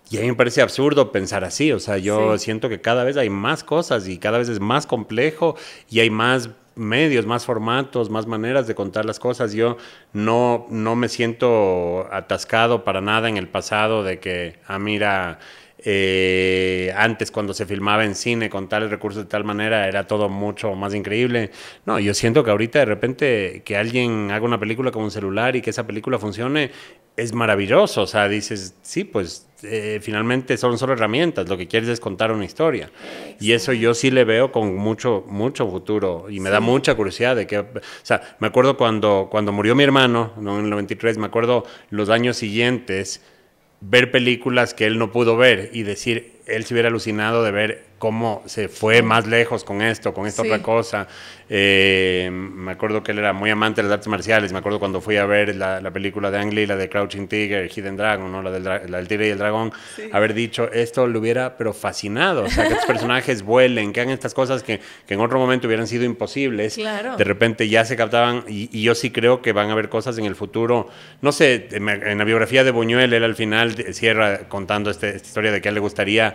Y a mí me parece absurdo pensar así, o sea, yo siento que cada vez hay más cosas y cada vez es más complejo y hay más medios, más formatos, más maneras de contar las cosas. Yo no, no me siento atascado para nada en el pasado de que, ah, mira, eh, antes cuando se filmaba en cine con tales recursos de tal manera era todo mucho más increíble. No, yo siento que ahorita de repente que alguien haga una película con un celular y que esa película funcione es maravilloso. O sea, dices, sí, pues eh, finalmente son solo herramientas, lo que quieres es contar una historia. Y eso yo sí le veo con mucho, mucho futuro y me da mucha curiosidad de que, o sea, me acuerdo cuando, cuando murió mi hermano, en el 93, me acuerdo los años siguientes, ver películas que él no pudo ver y decir, él se hubiera alucinado de ver cómo se fue más lejos con esto, con esta otra cosa. Eh, me acuerdo que él era muy amante de las artes marciales. Me acuerdo cuando fui a ver la, película de Ang Lee, la de Crouching Tiger, Hidden Dragon, ¿no? la, del, la del tigre y el dragón, haber dicho esto lo hubiera pero fascinado. O sea, que estos personajes vuelen, que hagan estas cosas que, en otro momento hubieran sido imposibles. De repente ya se captaban y, yo sí creo que van a haber cosas en el futuro. No sé, en, la biografía de Buñuel, él al final cierra contando este, esta historia de que a él le gustaría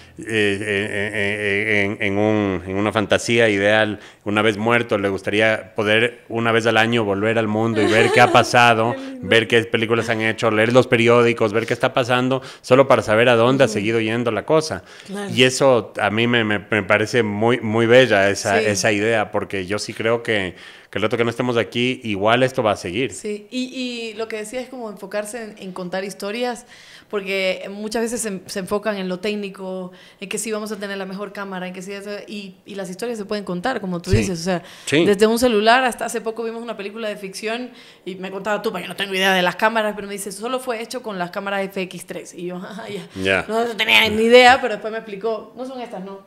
Eh, eh, eh, en, una fantasía ideal, una vez muerto, le gustaría poder una vez al año volver al mundo y ver qué ha pasado, ver qué películas han hecho, leer los periódicos, ver qué está pasando, solo para saber a dónde ha seguido yendo la cosa. Y eso a mí me, me, parece muy, muy bella esa, esa idea, porque yo sí creo que que el rato que no estemos aquí, igual esto va a seguir. Sí, y, y lo que decía es como enfocarse en, contar historias, porque muchas veces se, se, enfocan en lo técnico, en que sí vamos a tener la mejor cámara, en que sí, y, y las historias se pueden contar, como tú dices, o sea, desde un celular hasta hace poco vimos una película de ficción y me contaba tú, porque yo no tengo idea de las cámaras, pero me dice, solo fue hecho con las cámaras FX3 y yo, ya, no, no tenía ni idea, pero después me explicó, no son estas, no,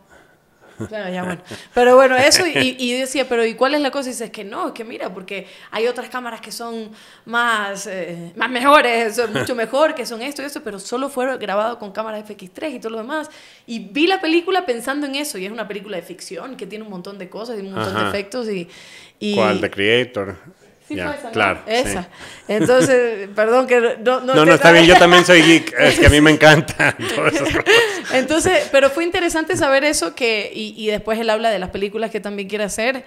pero bueno, eso, y, decía, pero ¿y cuál es la cosa? Y dices que no, es que mira, porque hay otras cámaras que son más, eh, más mejores, mucho mejor, que son esto y eso, pero solo fue grabado con cámaras FX3 y todo lo demás. Y vi la película pensando en eso, y es una película de ficción que tiene un montón de cosas y un montón de efectos. Y, y, ¿Cuál? The Creator. Sí, Claro. Esa. Entonces, perdón que no. No, no, está bien, yo también soy geek, es que a mí me encanta. Entonces, pero fue interesante saber eso que, y, después él habla de las películas que también quiere hacer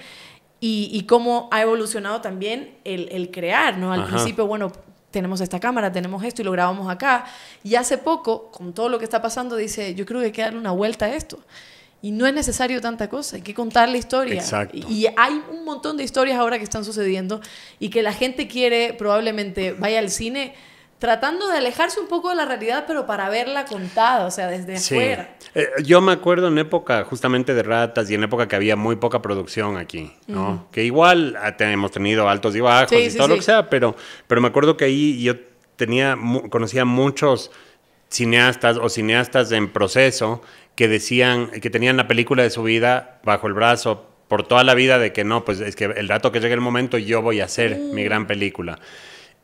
y, cómo ha evolucionado también el, crear, ¿no? Al principio, bueno, tenemos esta cámara, tenemos esto y lo grabamos acá. Y hace poco, con todo lo que está pasando, dice, yo creo que hay que darle una vuelta a esto. Y no es necesario tanta cosa, hay que contar la historia. Exacto. Y hay un montón de historias ahora que están sucediendo y que la gente quiere, probablemente vaya al cine tratando de alejarse un poco de la realidad, pero para verla contada, o sea, desde afuera. Eh, yo me acuerdo en época justamente de ratas y en época que había muy poca producción aquí, ¿no? Que igual ah, hemos tenido altos y bajos y todo lo que sea, pero, pero me acuerdo que ahí yo tenía, conocía muchos cineastas o cineastas en proceso que decían que tenían la película de su vida bajo el brazo por toda la vida de que no, pues es que el rato que llegue el momento yo voy a hacer mi gran película.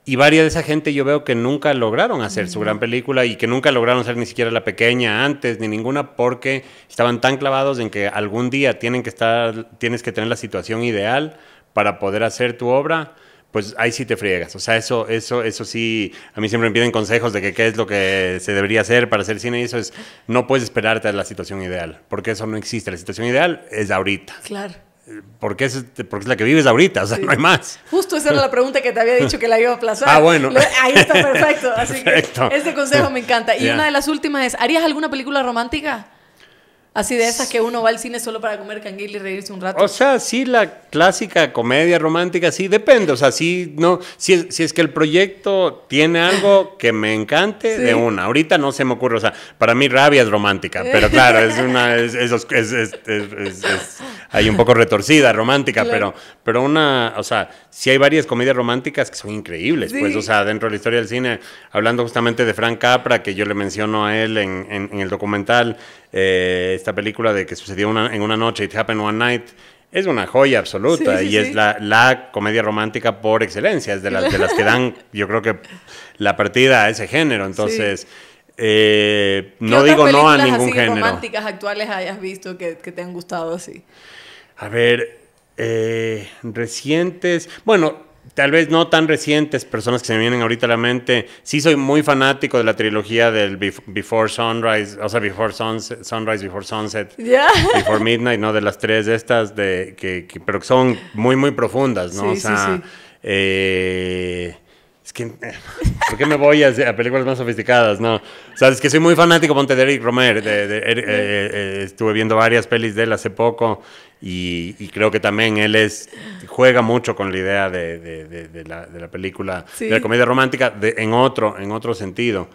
Y varias de esa gente yo veo que nunca lograron hacer su gran película y que nunca lograron hacer ni siquiera la pequeña antes ni ninguna porque estaban tan clavados en que algún día tienen que estar tienes que tener la situación ideal para poder hacer tu obra pues ahí sí te friegas. O sea, eso, eso, eso sí, a mí siempre me piden consejos de que qué es lo que se debería hacer para hacer cine y eso es, no puedes esperarte a la situación ideal, porque eso no existe. La situación ideal es ahorita. Claro. Eh, porque es, porque es la que vives ahorita, o sea, no hay más. Justo esa era la pregunta que te había dicho que la iba a aplazar. Ah, bueno. Ahí está perfecto. Así que este consejo me encanta. Y una de las últimas es, ¿harías alguna película romántica? Así de esas que uno va al cine solo para comer canguil y reírse un rato. O sea, sí, la clásica comedia romántica, sí, depende. O sea, sí, no, si, es que el proyecto tiene algo que me encante, de una. Ahorita no se me ocurre, o sea, para mí rabia es romántica, pero claro, es una, es, es, es, un poco retorcida, romántica, pero, pero una, o sea, sí hay varias comedias románticas que son increíbles, pues, o sea, dentro de la historia del cine, hablando justamente de Frank Capra, que yo le menciono a él en, el documental, eh, esta película de que sucedió una, en una noche, It Happened One Night, es una joya absoluta y es la, comedia romántica por excelencia, es de las, de las que dan, yo creo que la partida a ese género. Entonces, eh, no digo no a ningún así, género. románticas actuales hayas visto que, te han gustado así? A ver, eh, recientes. Bueno, tal vez no tan recientes personas que se me vienen ahorita a la mente. Sí soy muy fanático de la trilogía del Before Sunrise, o sea, Before Sunset, Sunrise, Before Sunset, Before Midnight, ¿no? De las tres de estas, de, que, pero que son muy, muy profundas, ¿no? Sí, o sea, sí, eh, es que, ¿por qué me voy a, películas más sofisticadas? No, o sea, es que soy muy fanático, de Eric Romer, de, eh, eh, estuve viendo varias pelis de él hace poco y, creo que también él es, juega mucho con la idea de, la, película, de la comedia romántica, en, otro, en otro sentido.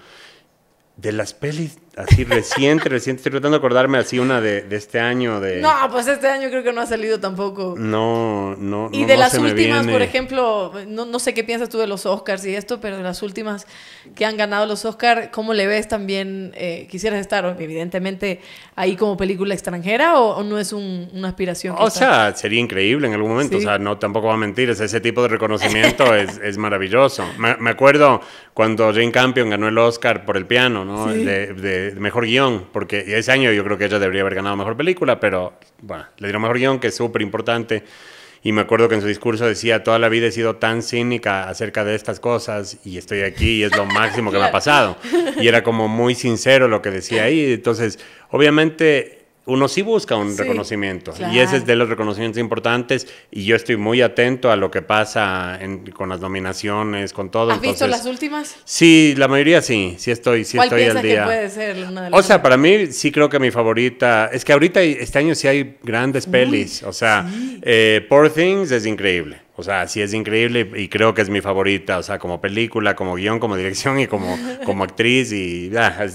De las pelis así reciente, reciente. Estoy tratando de acordarme así una de, este año. De... No, pues este año creo que no ha salido tampoco. No, no. Y de las últimas, por ejemplo, no, sé qué piensas tú de los Oscars y esto, pero de las últimas que han ganado los Oscars, ¿cómo le ves también? Eh, ¿Quisieras estar, evidentemente, ahí como película extranjera o, no es un, una aspiración? O sea, sería increíble en algún momento. O sea, no, tampoco va a mentir. Ese tipo de reconocimiento es, maravilloso. Me, acuerdo cuando Jane Campion ganó el Oscar por el piano, ¿no? de mejor guión, porque ese año yo creo que ella debería haber ganado mejor película, pero bueno, le dieron mejor guión, que es súper importante. Y me acuerdo que en su discurso decía, toda la vida he sido tan cínica acerca de estas cosas y estoy aquí y es lo máximo que me ha pasado. Y era como muy sincero lo que decía ahí. Entonces, obviamente uno sí busca un reconocimiento y ese es de los reconocimientos importantes y yo estoy muy atento a lo que pasa con las nominaciones, con todo. ¿Has visto las últimas? Sí, la mayoría sí, sí estoy, sí estoy al día. Que puede ser una de las o sea, para mí sí creo que mi favorita es que ahorita este año sí hay grandes pelis, o sea, eh, Poor Things es increíble. O sea, sí es increíble y, creo que es mi favorita, o sea, como película, como guión, como dirección y como, como actriz y,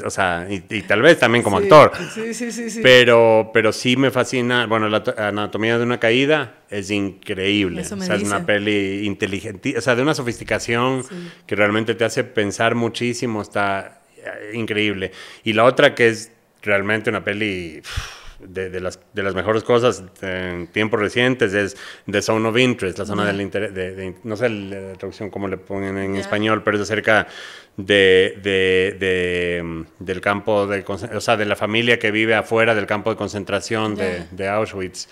o sea, y, tal vez también como actor. Sí, sí, sí, sí, Pero, pero sí me fascina, bueno, la anatomía de una caída es increíble. Eso me o sea, es una peli inteligente, o sea, de una sofisticación que realmente te hace pensar muchísimo, está eh, increíble. Y la otra que es realmente una peli de, las, de las mejores cosas en tiempos recientes es The Zone of Interest, la zona del interés, de, no sé la traducción cómo le ponen en español, pero es acerca de, de mm, del campo, de, o sea, de la familia que vive afuera del campo de concentración de, Auschwitz.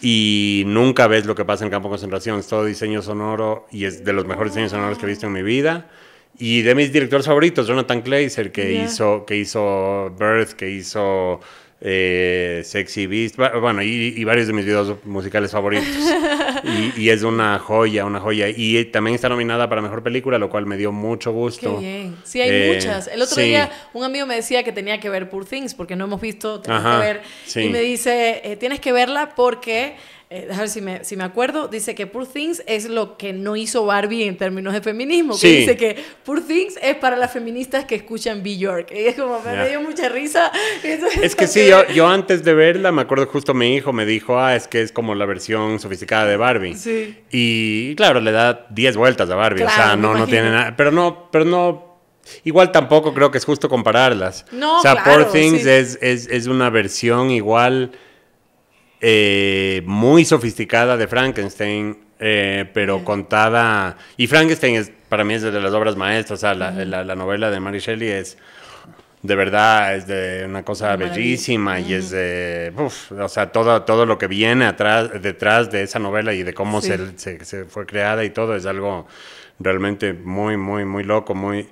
Y nunca ves lo que pasa en el campo de concentración. Es todo diseño sonoro y es de los mejores diseños sonoros que he visto en mi vida. Y de mis directores favoritos, Jonathan Glazer, que, hizo, que hizo Birth, que hizo eh, Sexy Beast, bueno, y, varios de mis videos musicales favoritos. y, es una joya, una joya. Y eh, también está nominada para Mejor Película, lo cual me dio mucho gusto. Qué Sí, hay eh, muchas. El otro día un amigo me decía que tenía que ver Poor Things, porque no hemos visto, tenemos que ver. Y me dice, eh, tienes que verla porque... Eh, a ver si me, acuerdo, dice que Poor Things es lo que no hizo Barbie en términos de feminismo. dice que Poor Things es para las feministas que escuchan B York. Y es como, me, dio mucha risa. es que sí, yo, yo, antes de verla, me acuerdo justo mi hijo me dijo, ah, es que es como la versión sofisticada de Barbie. Y claro, le da 10 vueltas a Barbie. o sea, no, no tiene nada. Pero no, pero no. Igual tampoco creo que es justo compararlas. No, o sea, Poor Things es, es una versión igual eh, muy sofisticada de Frankenstein, eh, pero contada. Y Frankenstein es, para mí es de las obras maestras. O sea, la, la, novela de Mary Shelley es de verdad es de una cosa bellísima y es de, o sea, todo, todo lo que viene atrás, detrás de esa novela y de cómo se, se, fue creada y todo es algo realmente muy, muy, muy loco, muy...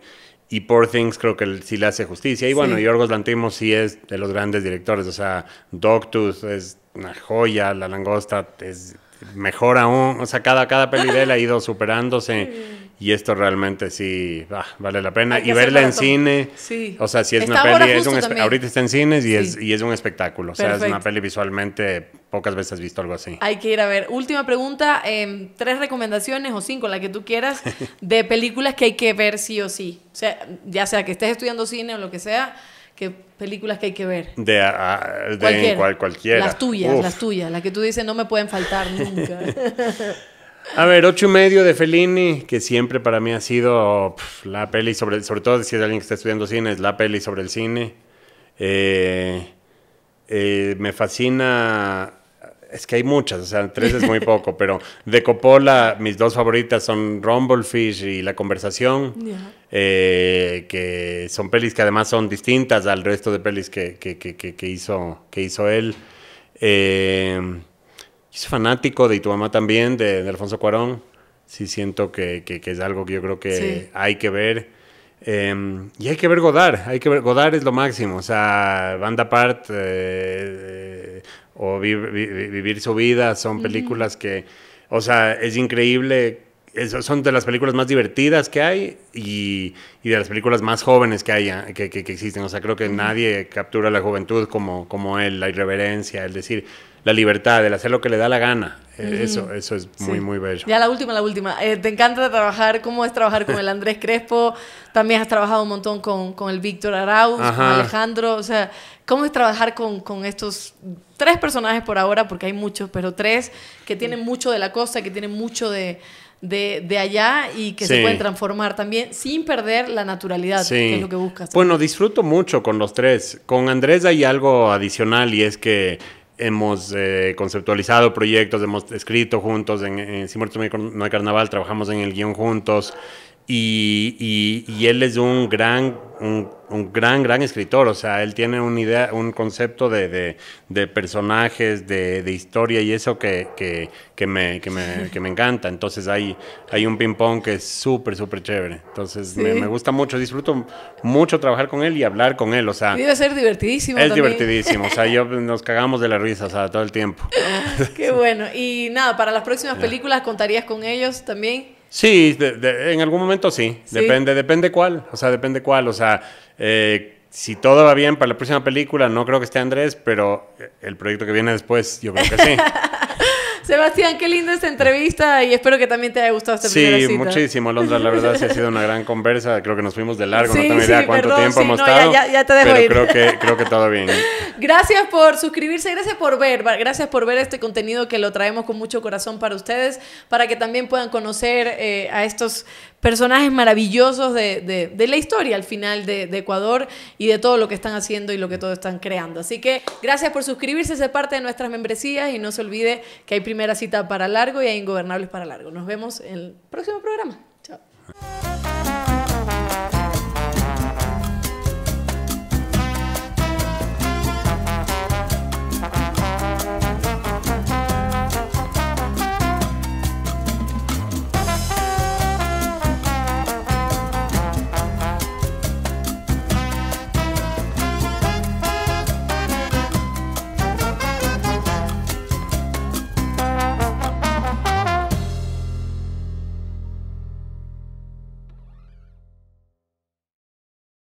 Y Poor Things creo que sí le hace justicia. Y bueno, y Yorgos Lantimos sí es de los grandes directores. O sea, Doctus es una joya, La Langosta es mejor aún, o sea, cada, cada peli de él ha ido superándose y esto realmente sí ah, vale la pena. Y verla en cine, o sea, si es una peli, es un ahorita está en cines y, es, un espectáculo, o sea, es una peli visualmente, pocas veces has visto algo así. Hay que ir a ver. Última pregunta, em, tres recomendaciones o cinco, la que tú quieras, de películas que hay que ver sí o sí. O sea, ya sea que estés estudiando cine o lo que sea, qué películas que hay que ver. De, cualquiera. Las tuyas, las tuyas, las que tú dices no me pueden faltar nunca. A ver, ocho y medio de Fellini, que siempre para mí ha sido la peli sobre, sobre todo si es alguien que está estudiando cine, es la peli sobre el cine. Eh, eh, me fascina es que hay muchas, o sea, tres es muy poco, pero de Coppola mis dos favoritas son Rumblefish y La Conversación, eh, que son pelis que además son distintas al resto de pelis que, hizo, que hizo él. yo eh, soy fanático de Mamá también, de, Alfonso Cuarón. Sí siento que, es algo que yo creo que hay que ver. Em, y hay que ver Godard, hay que ver, Godard es lo máximo, o sea, Banda Part, eh, o Vivir su vida, son películas que, o sea, es increíble. son de las películas más divertidas que hay y, de las películas más jóvenes que, hay, ah, que, existen. O sea, creo que nadie captura la juventud como, como él, la irreverencia, el decir, la libertad, el hacer lo que le da la gana. Eh, eso, eso es muy, muy bello. Ya la última, la última. Eh, ¿Te encanta trabajar? ¿Cómo es trabajar con el Andrés Crespo? También has trabajado un montón con, el Víctor Arauz, con Alejandro. O sea, ¿cómo es trabajar con, estos tres personajes por ahora? Porque hay muchos, pero tres que tienen mucho de la cosa, que tienen mucho de, allá y que se pueden transformar también sin perder la naturalidad, que es lo que buscas. Bueno, disfruto mucho con los tres. Con Andrés hay algo adicional y es que hemos eh, conceptualizado proyectos, hemos escrito juntos, en, en no Carnaval trabajamos en el guión juntos, y, él es un gran, un, gran, gran escritor. O sea, él tiene una idea, un concepto de, personajes, de, historia y eso que, me, que, me, encanta. Entonces hay, hay un ping-pong que es súper, súper chévere. Entonces me, gusta mucho, disfruto mucho trabajar con él y hablar con él. O sea, debe ser divertidísimo. Es divertidísimo. O sea, yo, nos cagamos de la risa, o sea, todo el tiempo. Ah, qué bueno. Y nada, para las próximas películas, ¿contarías con ellos también? Sí, en algún momento sí. Depende, depende cuál. O sea, depende cuál. O sea, eh, si todo va bien para la próxima película, no creo que esté Andrés, pero el proyecto que viene después, yo creo que sí. Sebastián, qué linda esta entrevista y espero que también te haya gustado esta Sí, muchísimo, Londra. La verdad sí ha sido una gran conversa. Creo que nos fuimos de largo, no tengo idea cuánto tiempo hemos estado. Ya, te dejo pero Creo que, creo que todo bien. Gracias por suscribirse, gracias por ver, gracias por ver este contenido que lo traemos con mucho corazón para ustedes, para que también puedan conocer eh, a estos personajes maravillosos de, la historia al final de, de, Ecuador y de todo lo que están haciendo y lo que todos están creando. Así que gracias por suscribirse, ser parte de nuestras membresías y no se olvide que hay primera cita para largo y hay ingobernables para largo. Nos vemos en el próximo programa. Chao.